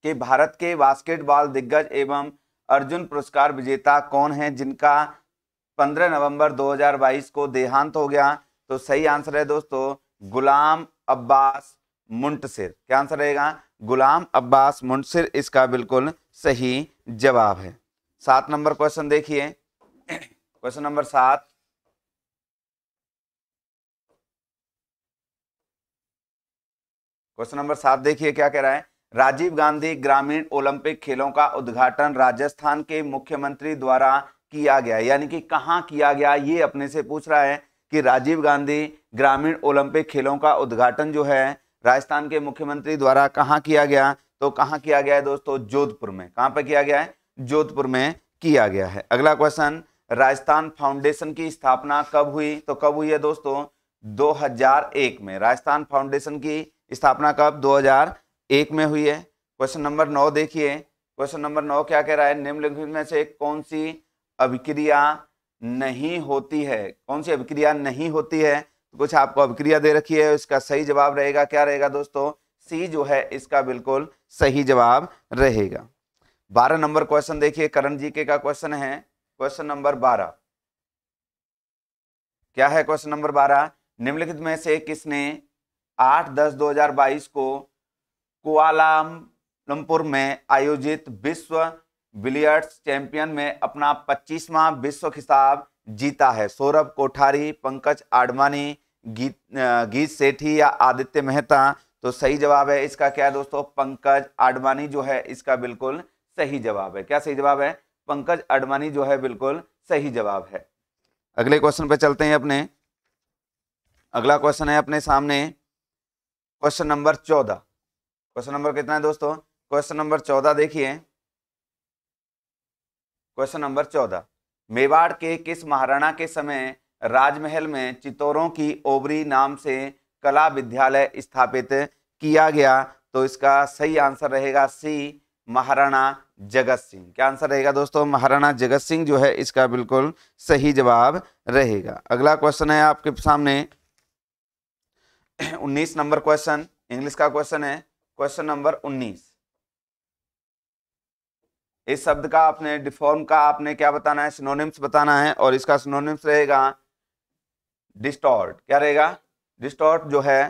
कि भारत के बास्केटबॉल दिग्गज एवं अर्जुन पुरस्कार विजेता कौन है जिनका 15 नवंबर 2022 को देहांत हो गया तो सही आंसर है दोस्तों गुलाम अब्बास मुंटसिर क्या आंसर रहेगा गुलाम अब्बास मुंटसिर इसका बिल्कुल सही जवाब है सात नंबर क्वेश्चन देखिए क्वेश्चन नंबर सात क्वेश्चन नंबर सात देखिए क्या कह रहा है राजीव गांधी ग्रामीण ओलंपिक खेलों का उद्घाटन राजस्थान के मुख्यमंत्री द्वारा किया गया यानी कि कहा किया गया ये अपने से पूछ रहा है कि राजीव गांधी ग्रामीण ओलंपिक खेलों का उद्घाटन जो है राजस्थान के मुख्यमंत्री द्वारा कहा किया गया तो कहां किया गया है दोस्तों जोधपुर में कहां पर किया गया है जोधपुर में किया गया है अगला क्वेश्चन राजस्थान फाउंडेशन की स्थापना कब हुई तो कब हुई है दोस्तों 2001 में राजस्थान फाउंडेशन की स्थापना कब 2001 में हुई है क्वेश्चन नंबर नौ देखिए क्वेश्चन नंबर नौ क्या कह रहा है निम्नलिखित में से कौन सी अभिक्रिया नहीं होती है कौन सी अभिक्रिया नहीं होती है तो कुछ आपको अभिक्रिया दे रखी है इसका सही जवाब रहेगा क्या रहेगा दोस्तों सी जो है इसका बिल्कुल सही जवाब रहेगा बारह नंबर क्वेश्चन देखिए करण जी के का क्वेश्चन है क्वेश्चन नंबर बारह क्या है क्वेश्चन नंबर बारह निम्नलिखित में से किसने आठ दस दो हजार बाईस को कोआलालमपुर में आयोजित विश्व बिलियर्ड्स चैंपियन में अपना पच्चीसवा विश्व खिताब जीता है सौरभ कोठारी पंकज आडवाणी गीत गीत सेठी या आदित्य मेहता तो सही जवाब है इसका क्या है दोस्तों पंकज आडवाणी जो है इसका बिल्कुल सही जवाब है क्या सही जवाब है पंकज अडवाणी जो है बिल्कुल सही जवाब है अगले क्वेश्चन पे चलते हैं अपने अगला क्वेश्चन है अपने सामने क्वेश्चन नंबर चौदह क्वेश्चन नंबर कितना है दोस्तों क्वेश्चन नंबर चौदह देखिए क्वेश्चन नंबर चौदह मेवाड़ के किस महाराणा के समय राजमहल में चित्तौरों की ओबरी नाम से कला विद्यालय स्थापित किया गया तो इसका सही आंसर रहेगा सी महाराणा जगत सिंह क्या आंसर रहेगा दोस्तों महाराणा जगत सिंह जो है इसका बिल्कुल सही जवाब रहेगा अगला क्वेश्चन है आपके सामने उन्नीस नंबर क्वेश्चन इंग्लिश का क्वेश्चन है क्वेश्चन नंबर उन्नीस इस शब्द का आपने डिफॉर्म का आपने क्या बताना है सिनोनिम्स बताना है और इसका सिनोनिम्स रहेगा डिस्टॉर्ट क्या रहेगा डिस्टॉर्ट जो है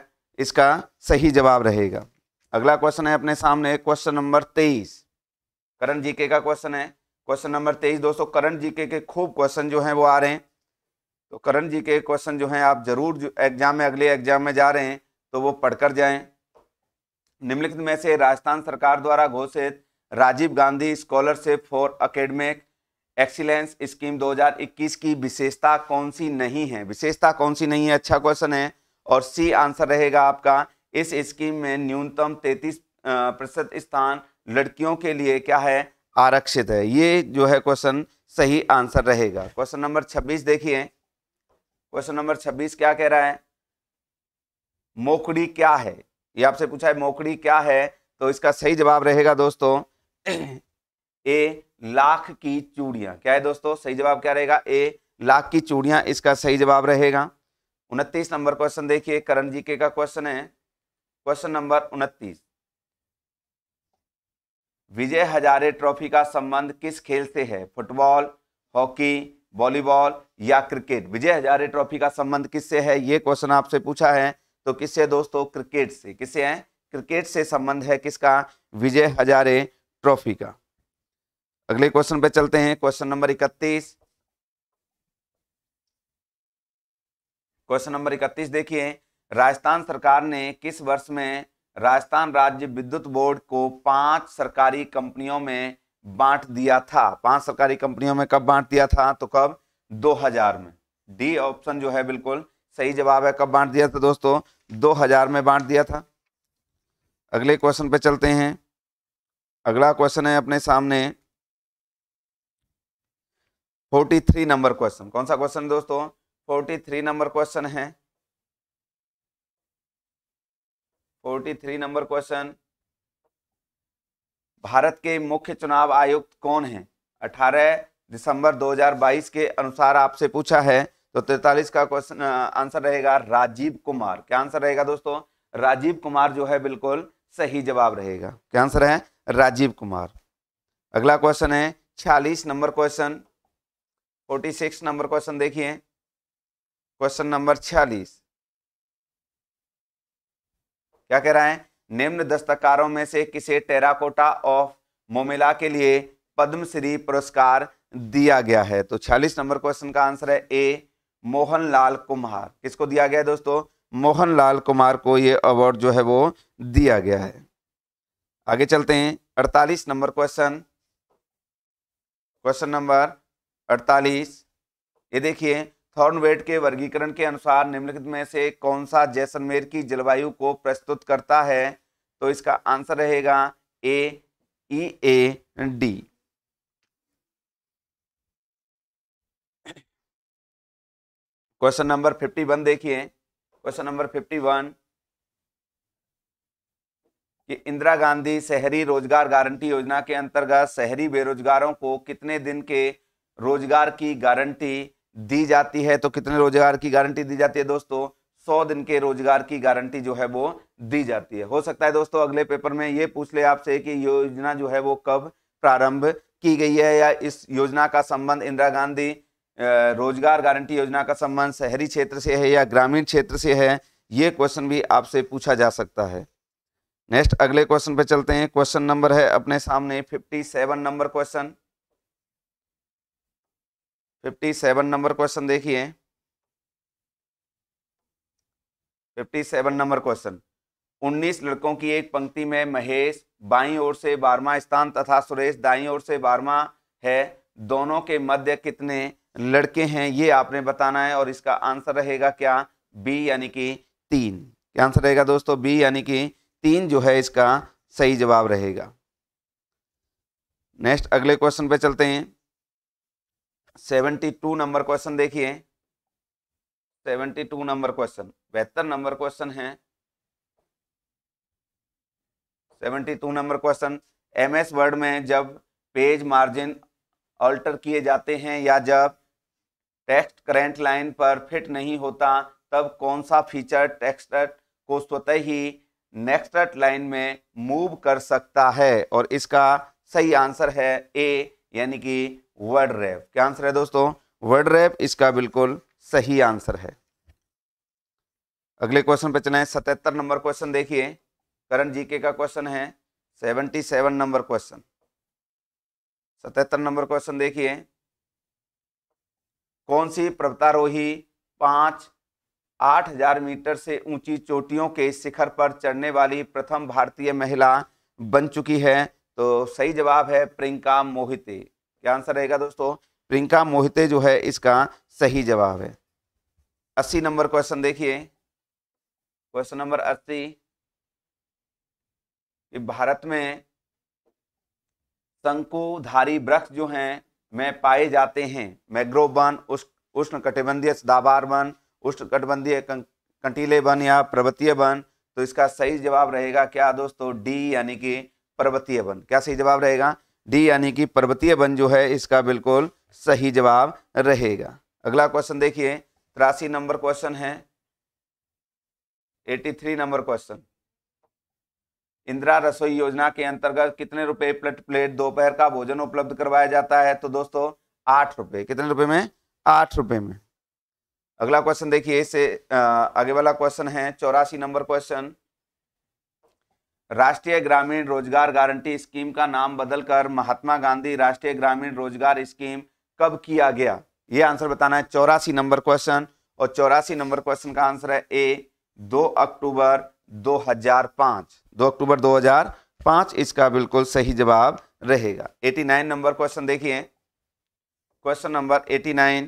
इसका सही जवाब रहेगा अगला क्वेश्चन है अपने सामने क्वेश्चन नंबर तेईस करंट जीके का क्वेश्चन है क्वेश्चन नंबर तेईस दोस्तों करंट जीके के खूब क्वेश्चन जो हैं वो आ रहे हैं तो करण जी के क्वेश्चन जो हैं आप जरूर एग्जाम में अगले एग्जाम में जा रहे हैं तो वो पढ़कर जाएं निम्नलिखित में से राजस्थान सरकार द्वारा घोषित Rajiv Gandhi scholarship for academic excellence scheme 2021 की विशेषता कौन सी नहीं है विशेषता कौन सी नहीं है अच्छा क्वेश्चन है और सी आंसर रहेगा आपका इस स्कीम में न्यूनतम तैतीस प्रतिशत स्थान लड़कियों के लिए क्या है आरक्षित है ये जो है क्वेश्चन सही आंसर रहेगा क्वेश्चन नंबर छब्बीस देखिए क्वेश्चन नंबर छब्बीस क्या कह रहा है मोकड़ी क्या है ये आपसे पूछा है मोकड़ी क्या है तो इसका सही जवाब रहेगा दोस्तों ए लाख की चूड़ियां क्या है दोस्तों सही जवाब क्या रहेगा ए लाख की चूड़ियां इसका सही जवाब रहेगा उनतीस नंबर क्वेश्चन देखिए करण जी के का क्वेश्चन है क्वेश्चन नंबर उनतीस विजय हजारे ट्रॉफी का संबंध किस खेल से है फुटबॉल हॉकी वॉलीबॉल या क्रिकेट विजय हजारे ट्रॉफी का संबंध किससे है ये क्वेश्चन आपसे पूछा है तो किससे दोस्तों क्रिकेट से किससे है क्रिकेट से संबंध है किसका विजय हजारे ट्रॉफी का अगले क्वेश्चन पे चलते हैं क्वेश्चन नंबर इकतीस क्वेश्चन नंबर इकतीस देखिए राजस्थान सरकार ने किस वर्ष में राजस्थान राज्य विद्युत बोर्ड को पांच सरकारी कंपनियों में बांट दिया था पांच सरकारी कंपनियों में कब बांट दिया था तो कब 2000 में डी ऑप्शन जो है बिल्कुल सही जवाब है कब बांट दिया था दोस्तों 2000 में बांट दिया था अगले क्वेश्चन पे चलते हैं अगला क्वेश्चन है अपने सामने 43 नंबर क्वेश्चन कौन सा क्वेश्चन दोस्तों 43 नंबर क्वेश्चन है forty three number question Bharat के मुख्य चुनाव आयुक्त कौन हैं अठारह दिसंबर 2022 के अनुसार आपसे पूछा है तो तैतालीस का क्वेश्चन आंसर रहेगा राजीव कुमार क्या आंसर रहेगा दोस्तों राजीव कुमार जो है बिल्कुल सही जवाब रहेगा क्या आंसर है राजीव कुमार अगला क्वेश्चन है छियालीस number question forty six number question देखिए क्वेश्चन नंबर छियालीस क्या कह रहा है निम्न दस्तकारों में से किसे टेराकोटा ऑफ मोमिला के लिए पद्मश्री पुरस्कार दिया गया है तो छियालीस नंबर क्वेश्चन का आंसर है ए मोहनलाल कुमार किसको दिया गया है दोस्तों मोहनलाल कुमार को ये अवार्ड जो है वो दिया गया है आगे चलते हैं अड़तालीस नंबर क्वेश्चन क्वेश्चन नंबर अड़तालीस ये देखिए थॉर्नवेट के वर्गीकरण के अनुसार निम्नलिखित में से कौन सा जैसलमेर की जलवायु को प्रस्तुत करता है तो इसका आंसर रहेगा A E A D question number fifty one देखिए क्वेश्चन नंबर फिफ्टी वन कि इंदिरा गांधी शहरी रोजगार गारंटी योजना के अंतर्गत शहरी बेरोजगारों को कितने दिन के रोजगार की गारंटी दी जाती है तो कितने रोजगार की गारंटी दी जाती है दोस्तों सौ दिन के रोजगार की गारंटी जो है वो दी जाती है हो सकता है दोस्तों अगले पेपर में ये पूछ ले आपसे कि योजना जो है वो कब प्रारंभ की गई है या इस योजना का संबंध इंदिरा गांधी रोजगार गारंटी योजना का संबंध शहरी क्षेत्र से है या ग्रामीण क्षेत्र से है ये क्वेश्चन भी आपसे पूछा जा सकता है नेक्स्ट अगले क्वेश्चन पे चलते हैं क्वेश्चन नंबर है अपने सामने 57 number question fifty seven number question देखिए फिफ्टी सेवन नंबर क्वेश्चन उन्नीस लड़कों की एक पंक्ति में महेश बाई ओर से बारवा स्थान तथा सुरेश दाई ओर से बारवा है दोनों के मध्य कितने लड़के हैं ये आपने बताना है और इसका आंसर रहेगा क्या बी यानी कि तीन क्या आंसर रहेगा दोस्तों बी यानी कि तीन जो है इसका सही जवाब रहेगा नेक्स्ट अगले क्वेश्चन पे चलते हैं सेवेंटी टू नंबर क्वेश्चन देखिए सेवेंटी टू नंबर क्वेश्चन बेहतर नंबर क्वेश्चन है seventy two number question MS एस वर्ड में जब पेज मार्जिन अल्टर किए जाते हैं या जब टेक्स्ट करेंट लाइन पर फिट नहीं होता तब कौन सा फीचर टेक्स्ट को स्वतः ही नेक्स्ट लाइन में मूव कर सकता है और इसका सही आंसर है ए यानी कि वर्ड रैप क्या आंसर है दोस्तों वर्ड रैप इसका बिल्कुल सही आंसर है अगले क्वेश्चन पे चले सतहत्तर नंबर क्वेश्चन देखिए करण जीके का क्वेश्चन है सेवनटी सेवन नंबर क्वेश्चन सतहत्तर नंबर क्वेश्चन देखिए कौन सी पर्वतारोही पांच आठ हजार मीटर से ऊंची चोटियों के शिखर पर चढ़ने वाली प्रथम भारतीय महिला बन चुकी है तो सही जवाब है प्रियंका मोहिते क्या आंसर रहेगा दोस्तों प्रियंका मोहिते जो है इसका सही जवाब है अस्सी नंबर क्वेश्चन देखिए क्वेश्चन नंबर अस्सी भारत में शंकुधारी वृक्ष जो हैं में पाए जाते हैं मैग्रोव वन उष्ण कटिबंधीय सदाबार वन उष्ण कटिबंधीय कंटीले वन या पर्वतीय वन तो इसका सही जवाब रहेगा क्या दोस्तों डी यानी कि पर्वतीय वन क्या सही जवाब रहेगा डी यानी कि पर्वतीय वन जो है इसका बिल्कुल सही जवाब रहेगा अगला क्वेश्चन देखिए तिरासी नंबर क्वेश्चन है eighty three number question Indira Rasoi Yojana के अंतर्गत कितने रुपए प्लेट प्लेट दोपहर का भोजन उपलब्ध करवाया जाता है तो दोस्तों आठ रुपए कितने रुपए में आठ रुपए में अगला क्वेश्चन देखिए इसे आगे वाला क्वेश्चन है चौरासी नंबर क्वेश्चन राष्ट्रीय ग्रामीण रोजगार गारंटी स्कीम का नाम बदलकर महात्मा गांधी राष्ट्रीय ग्रामीण रोजगार स्कीम कब किया गया ये आंसर बताना है चौरासी नंबर क्वेश्चन और चौरासी नंबर क्वेश्चन का आंसर है ए दो अक्टूबर 2005 दो अक्टूबर 2005 इसका बिल्कुल सही जवाब रहेगा 89 नंबर क्वेश्चन देखिए क्वेश्चन नंबर 89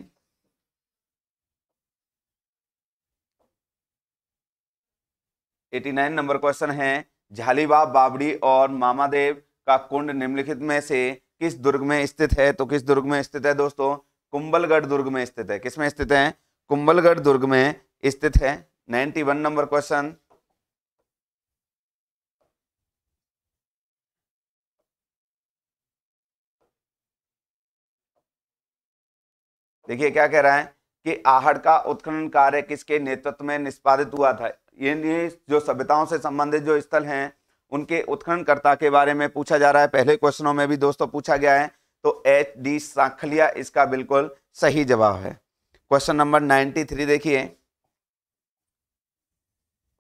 89 नंबर क्वेश्चन है झालीबाब बाबड़ी और मामादेव का कुंड निम्नलिखित में से किस दुर्ग में स्थित है तो किस दुर्ग में स्थित है दोस्तों कुंबलगढ़ दुर्ग में स्थित है किसमें स्थित है कुंबलगढ़ दुर्ग में स्थित है 91 नंबर क्वेश्चन देखिए क्या कह रहा है कि आहड़ का उत्खनन कार्य किसके नेतृत्व में निष्पादित हुआ था ये जो सभ्यताओं से संबंधित जो स्थल हैं उनके उत्खननकर्ता के बारे में पूछा जा रहा है पहले क्वेश्चनों में भी दोस्तों पूछा गया है तो एच डी साखलिया इसका बिल्कुल सही जवाब है क्वेश्चन नंबर नाइन्टी थ्री देखिए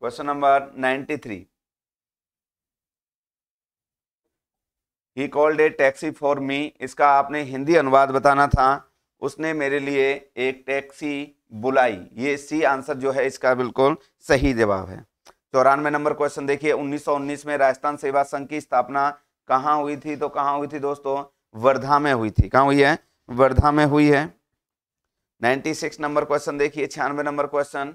question number ninety three he called a taxi for me इसका आपने हिंदी अनुवाद बताना था उसने मेरे लिए एक टैक्सी बुलाई ये सी आंसर जो है इसका बिल्कुल सही जवाब है चौरानवे नंबर क्वेश्चन देखिए 1919 में राजस्थान सेवा संघ की स्थापना कहाँ हुई थी तो कहाँ हुई थी दोस्तों वर्धा में हुई थी कहाँ हुई है वर्धा में हुई है 96 नंबर क्वेश्चन देखिए छियानवे नंबर क्वेश्चन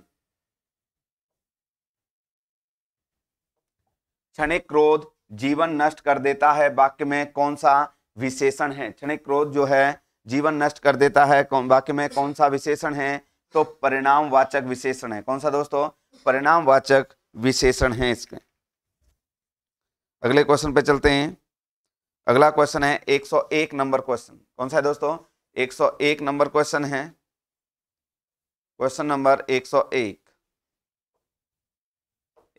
क्षणिक क्रोध जीवन नष्ट कर देता है वाक्य में कौन सा विशेषण है क्षणिक क्रोध जो है जीवन नष्ट कर देता है वाक्य में कौन सा विशेषण है तो परिणामवाचक विशेषण है कौन सा दोस्तों परिणामवाचक विशेषण है इसके अगले क्वेश्चन पे चलते हैं अगला क्वेश्चन है 101 नंबर क्वेश्चन कौन सा है दोस्तों 101 नंबर क्वेश्चन है क्वेश्चन नंबर 101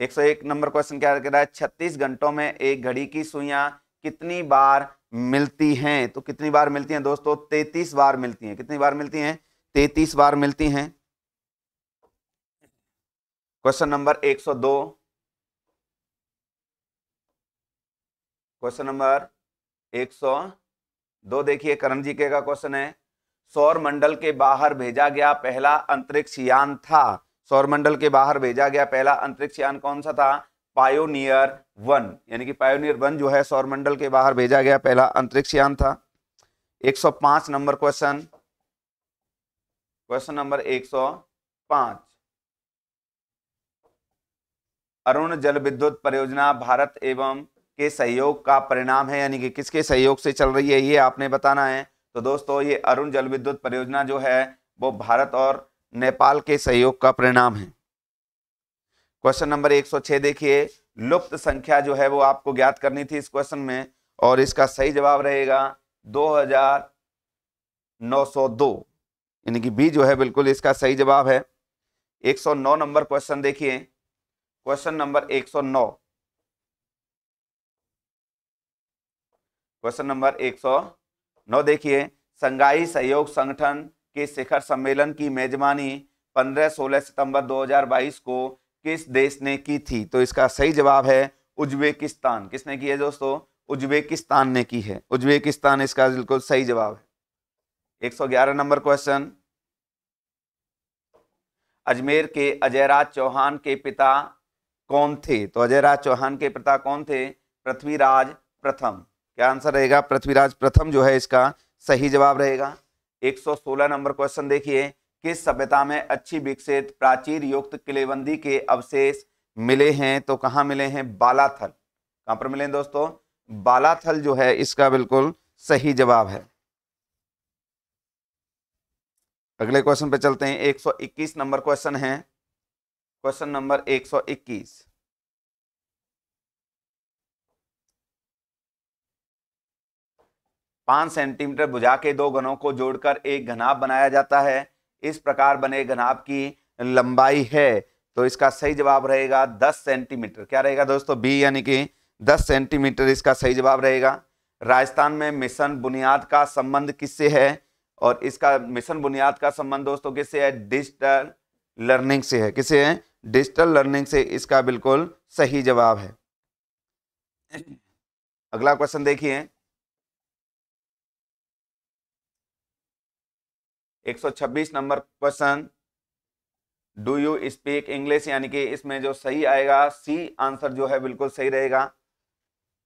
101 नंबर क्वेश्चन क्या कह रहा है छत्तीस घंटों में एक घड़ी की सुइया कितनी बार मिलती हैं तो कितनी बार मिलती हैं दोस्तों तैतीस बार मिलती हैं कितनी बार मिलती हैं तैतीस बार मिलती हैं क्वेश्चन नंबर 102 क्वेश्चन नंबर 102 देखिए करण जी के का क्वेश्चन है सौर मंडल के बाहर भेजा गया पहला अंतरिक्ष यान था सौर मंडल के बाहर भेजा गया पहला अंतरिक्ष यान कौन सा था पायोनियर वन यानी कि पायोनियर वन जो है सौर मंडल के बाहर भेजा गया पहला अंतरिक्ष यान था 105 number question question number 105 Arun जल विद्युत परियोजना भारत एवं के सहयोग का परिणाम है यानी कि किसके सहयोग से चल रही है ये आपने बताना है तो दोस्तों ये अरुण जल विद्युत परियोजना जो है वो भारत और नेपाल के सहयोग का परिणाम है क्वेश्चन नंबर 106 देखिए लुप्त संख्या जो है वो आपको ज्ञात करनी थी इस क्वेश्चन में और इसका सही जवाब रहेगा 2902 यानी कि बी जो है बिल्कुल इसका सही जवाब है 109 नंबर क्वेश्चन देखिए क्वेश्चन नंबर 109 क्वेश्चन नंबर 109 देखिए संघाई सहयोग संगठन के शिखर सम्मेलन की मेजबानी 15-16 सितंबर 2022 को किस देश ने की थी तो इसका सही जवाब है उज्बेकिस्तान किसने की है दोस्तों उज्बेकिस्तान ने की है उज्बेकिस्तान इसका बिल्कुल सही जवाब है 111 नंबर क्वेश्चन अजमेर के अजयराज चौहान के पिता कौन थे तो अजयराज चौहान के पिता कौन थे पृथ्वीराज प्रथम क्या आंसर रहेगा पृथ्वीराज प्रथम जो है इसका सही जवाब रहेगा 116 नंबर क्वेश्चन देखिए किस सभ्यता में अच्छी विकसित प्राचीर युक्त किलेबंदी के अवशेष मिले हैं तो कहाँ मिले हैं बालाथल कहाँ पर मिले हैं दोस्तों बालाथल जो है इसका बिल्कुल सही जवाब है अगले क्वेश्चन पे चलते हैं 121 नंबर क्वेश्चन है क्वेश्चन नंबर 121 पांच सेंटीमीटर बुझा के दो घनों को जोड़कर एक घनाभ बनाया जाता है इस प्रकार बने घनाभ की लंबाई है तो इसका सही जवाब रहेगा दस सेंटीमीटर क्या रहेगा दोस्तों बी यानी कि दस सेंटीमीटर इसका सही जवाब रहेगा राजस्थान में मिशन बुनियाद का संबंध किससे है और इसका मिशन बुनियाद का संबंध दोस्तों किससे है डिजिटल लर्निंग से है किसे है डिजिटल लर्निंग से इसका बिल्कुल सही जवाब है अगला क्वेश्चन देखिए 126 number question do you speak English यानी कि इसमें जो सही आएगा सी आंसर जो है बिल्कुल सही रहेगा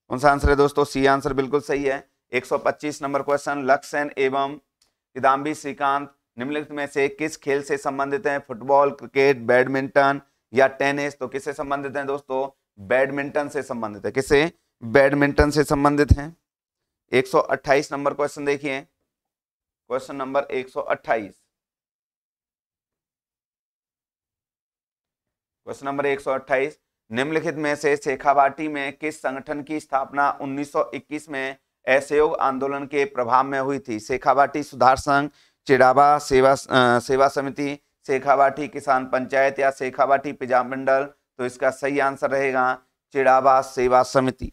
कौन सा आंसर है दोस्तों सी आंसर बिल्कुल सही है 125 नंबर क्वेश्चन लक्ष्य एवं किदाम्बी श्रीकांत निम्नलिखित में से किस खेल से संबंधित हैं फुटबॉल क्रिकेट बैडमिंटन या टेनिस तो किससे संबंधित हैं दोस्तों बैडमिंटन से संबंधित है किससे बैडमिंटन से संबंधित हैं 128 नंबर क्वेश्चन देखिए क्वेश्चन नंबर 128 क्वेश्चन नंबर 128 निम्नलिखित में से शेखावाटी में किस संगठन की स्थापना 1921 में असहयोग आंदोलन के प्रभाव में हुई थी शेखावाटी सुधार संघ चिड़ावा सेवा सेवा समिति शेखावाटी किसान पंचायत या शेखावाटी पिजाम मंडल तो इसका सही आंसर रहेगा चिड़ावा सेवा समिति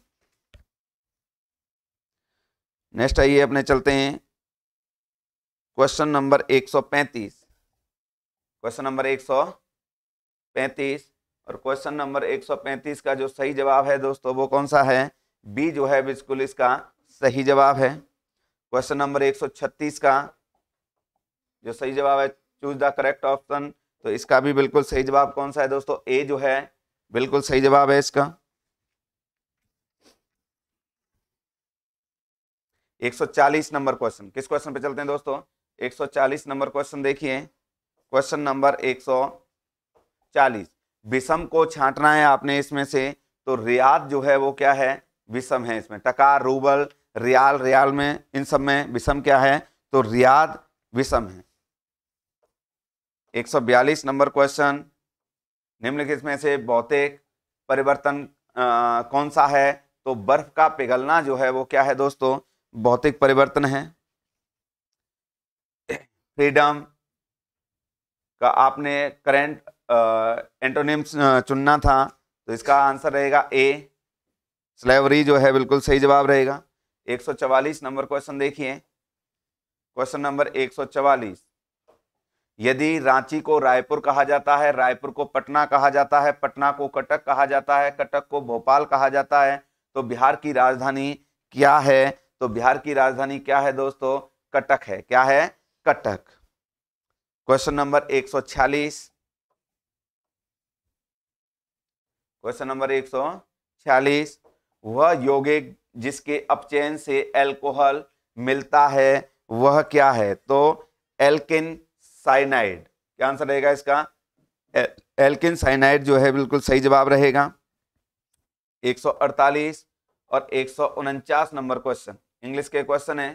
नेक्स्ट आइए अपने चलते हैं क्वेश्चन नंबर 135 क्वेश्चन नंबर 135 और क्वेश्चन नंबर 135 का जो सही जवाब है दोस्तों वो कौन सा है बी जो है बिल्कुल इसका सही जवाब है क्वेश्चन नंबर 136 का जो सही जवाब है चूज द करेक्ट ऑप्शन तो इसका भी बिल्कुल सही जवाब कौन सा है दोस्तों ए जो है बिल्कुल सही जवाब है इसका 140 नंबर क्वेश्चन किस क्वेश्चन पे चलते हैं दोस्तों 140 नंबर क्वेश्चन देखिए क्वेश्चन नंबर 140 विषम को छांटना है आपने इसमें से तो रियाद जो है वो क्या है विषम है इसमें टकार रूबल रियाल रियाल में इन सब में विषम क्या है तो रियाद विषम है 142 नंबर क्वेश्चन निम्नलिखित में से भौतिक परिवर्तन आ, कौन सा है तो बर्फ का पिघलना जो है वो क्या है दोस्तों भौतिक परिवर्तन है फ्रीडम का आपने करंट एंटोनिम चुनना था तो इसका आंसर रहेगा ए स्लेवरी जो है बिल्कुल सही जवाब रहेगा 144 नंबर क्वेश्चन देखिए क्वेश्चन नंबर 144 यदि रांची को रायपुर कहा जाता है रायपुर को पटना कहा जाता है पटना को कटक कहा जाता है कटक को भोपाल कहा जाता है तो बिहार की राजधानी क्या है तो बिहार की राजधानी क्या है दोस्तों कटक है क्या है Cuttack question number 146 question number 146 वह योगे जिसके अपचयन से एल्कोहल मिलता है वह क्या है तो एल्किन साइनाइड क्या आंसर रहेगा इसका एल्किन साइनाइड जो है बिल्कुल सही जवाब रहेगा 148 और एक नंबर क्वेश्चन इंग्लिश के क्वेश्चन है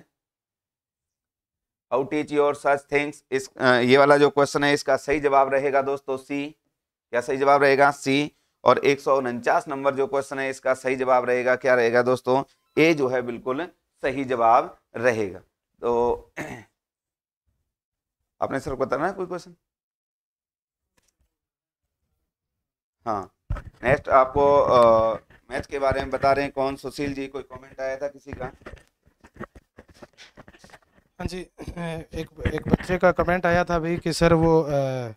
how teach your such things इस ये वाला जो क्वेश्चन है इसका सही जवाब रहेगा दोस्तों सी क्या सही जवाब रहेगा सी और एक नंबर जो क्वेश्चन है इसका सही जवाब रहेगा क्या रहेगा दोस्तों ए जो है बिल्कुल सही जवाब रहेगा तो आपने सर को बताना है कोई क्वेश्चन हाँ नेक्स्ट आपको मैच के बारे में बता रहे हैं कौन सुशील जी कोई कमेंट आया था किसी का हाँ जी एक एक बच्चे का कमेंट आया था अभी कि सर वो आ...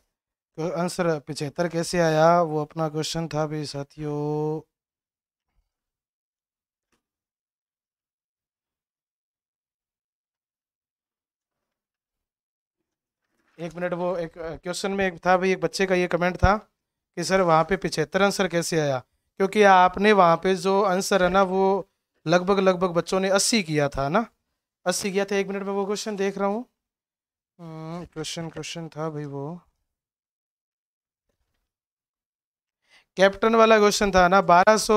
तो आंसर पिछहत्तर कैसे आया वो अपना क्वेश्चन था भी साथियों एक मिनट वो एक क्वेश्चन में एक था भाई एक बच्चे का ये कमेंट था कि सर वहाँ पे पिछहत्तर आंसर कैसे आया क्योंकि आपने वहाँ पे जो आंसर है ना वो लगभग लगभग बच्चों ने अस्सी किया था ना अस्सी किया था एक मिनट में वो क्वेश्चन देख रहा हूँ क्वेश्चन हम्म, क्वेश्चन था भाई वो कैप्टन वाला क्वेश्चन था ना बारह सो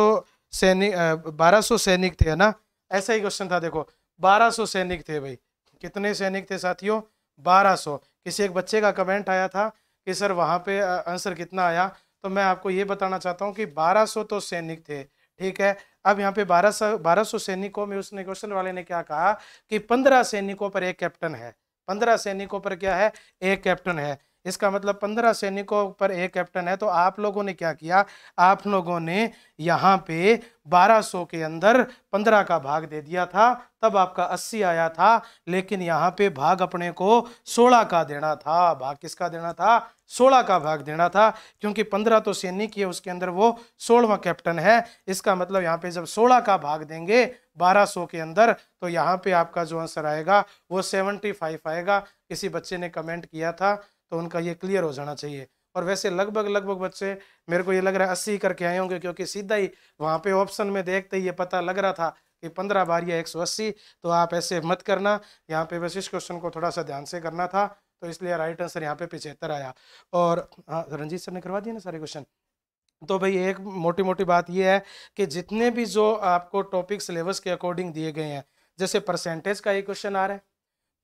सैनिक बारह सैनिक थे ना ऐसा ही क्वेश्चन था देखो बारह सैनिक थे भाई कितने सैनिक थे साथियों 1200 किसी एक बच्चे का कमेंट आया था कि सर वहाँ पे आंसर कितना आया तो मैं आपको ये बताना चाहता हूँ कि बारह तो सैनिक थे ठीक है अब यहाँ पे बारह सौ बारह सौ सैनिकों में उसने क्वेश्चन वाले ने क्या कहा कि पंद्रह सैनिकों पर एक कैप्टन है पंद्रह सैनिकों पर क्या है एक कैप्टन है इसका मतलब पंद्रह सैनिकों पर एक कैप्टन है तो आप लोगों ने क्या किया आप लोगों ने यहाँ पे बारह सौ के अंदर पंद्रह का भाग दे दिया था तब आपका अस्सी आया था लेकिन यहाँ पे भाग अपने को सोलह का देना था भाग किसका देना था सोलह का भाग देना था क्योंकि पंद्रह तो सैनिक है उसके अंदर वो सोलवा कैप्टन है इसका मतलब यहाँ पे जब सोलह का भाग देंगे बारह सौ के अंदर तो यहाँ पे आपका जो आंसर आएगा वो फाइव आएगा किसी बच्चे ने कमेंट किया था तो उनका ये क्लियर हो जाना चाहिए और वैसे लगभग लगभग बच्चे मेरे को ये लग रहा है अस्सी करके आए होंगे क्योंकि सीधा ही वहाँ पे ऑप्शन में देखते ही ये पता लग रहा था कि पंद्रह बार या एक सौ अस्सी तो आप ऐसे मत करना यहाँ पे बस इस क्वेश्चन को थोड़ा सा ध्यान से करना था तो इसलिए राइट आंसर यहाँ पे पिछहत्तर आया और हाँ रंजीत सर ने करवा दिया ना सारे क्वेश्चन तो भाई एक मोटी मोटी बात यह है कि जितने भी जो आपको टॉपिक सिलेबस के अकॉर्डिंग दिए गए हैं जैसे परसेंटेज का एक क्वेश्चन आ रहा है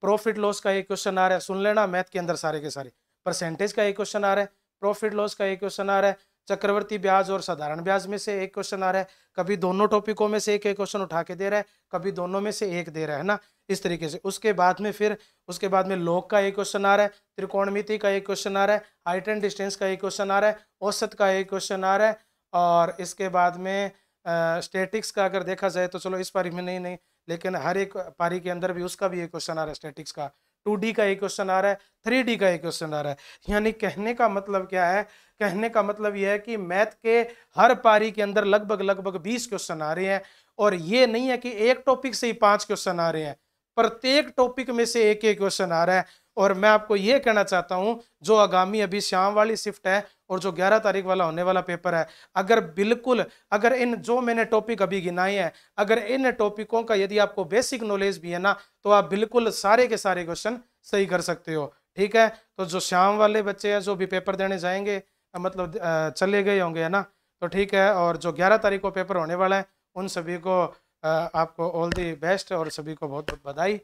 प्रॉफिट लॉस का एक क्वेश्चन आ रहा है सुन लेना मैथ के अंदर सारे के सारे परसेंटेज का एक क्वेश्चन आ रहा है प्रॉफिट लॉस का एक क्वेश्चन आ रहा है चक्रवर्ती ब्याज और साधारण ब्याज में से एक क्वेश्चन आ रहा है कभी दोनों टॉपिकों में से एक एक क्वेश्चन उठा के दे रहा है कभी दोनों में से एक दे रहा है ना इस तरीके से उसके बाद में फिर उसके बाद में लोक का एक क्वेश्चन आ रहा है त्रिकोणमिति का एक क्वेश्चन आ रहा है हाइट एंड डिस्टेंस का एक क्वेश्चन आ रहा है औसत का एक क्वेश्चन आ रहा है और इसके बाद में स्टेटिक्स का अगर देखा जाए तो चलो इस पारी में नहीं नहीं लेकिन हर एक पारी के अंदर भी उसका भी एक क्वेश्चन आ रहा है स्टेटिक्स का टू डी का एक क्वेश्चन आ रहा है थ्री डी का एक क्वेश्चन आ रहा है यानी कहने का मतलब क्या है कहने का मतलब यह है कि मैथ के हर पारी के अंदर लगभग लगभग बीस क्वेश्चन आ रहे हैं और ये नहीं है कि एक टॉपिक से ही पांच क्वेश्चन आ रहे हैं प्रत्येक टॉपिक में से एक एक क्वेश्चन आ रहा है और मैं आपको ये कहना चाहता हूँ जो आगामी अभी शाम वाली शिफ्ट है और जो 11 तारीख वाला होने वाला पेपर है अगर बिल्कुल अगर इन जो मैंने टॉपिक अभी गिनाए हैं अगर इन टॉपिकों का यदि आपको बेसिक नॉलेज भी है ना तो आप बिल्कुल सारे के सारे क्वेश्चन सही कर सकते हो ठीक है तो जो शाम वाले बच्चे हैं जो भी पेपर देने जाएंगे मतलब चले गए होंगे है ना तो ठीक है और जो ग्यारह तारीख को पेपर होने वाला है उन सभी को आपको ऑल दी बेस्ट और सभी को बहुत बहुत बधाई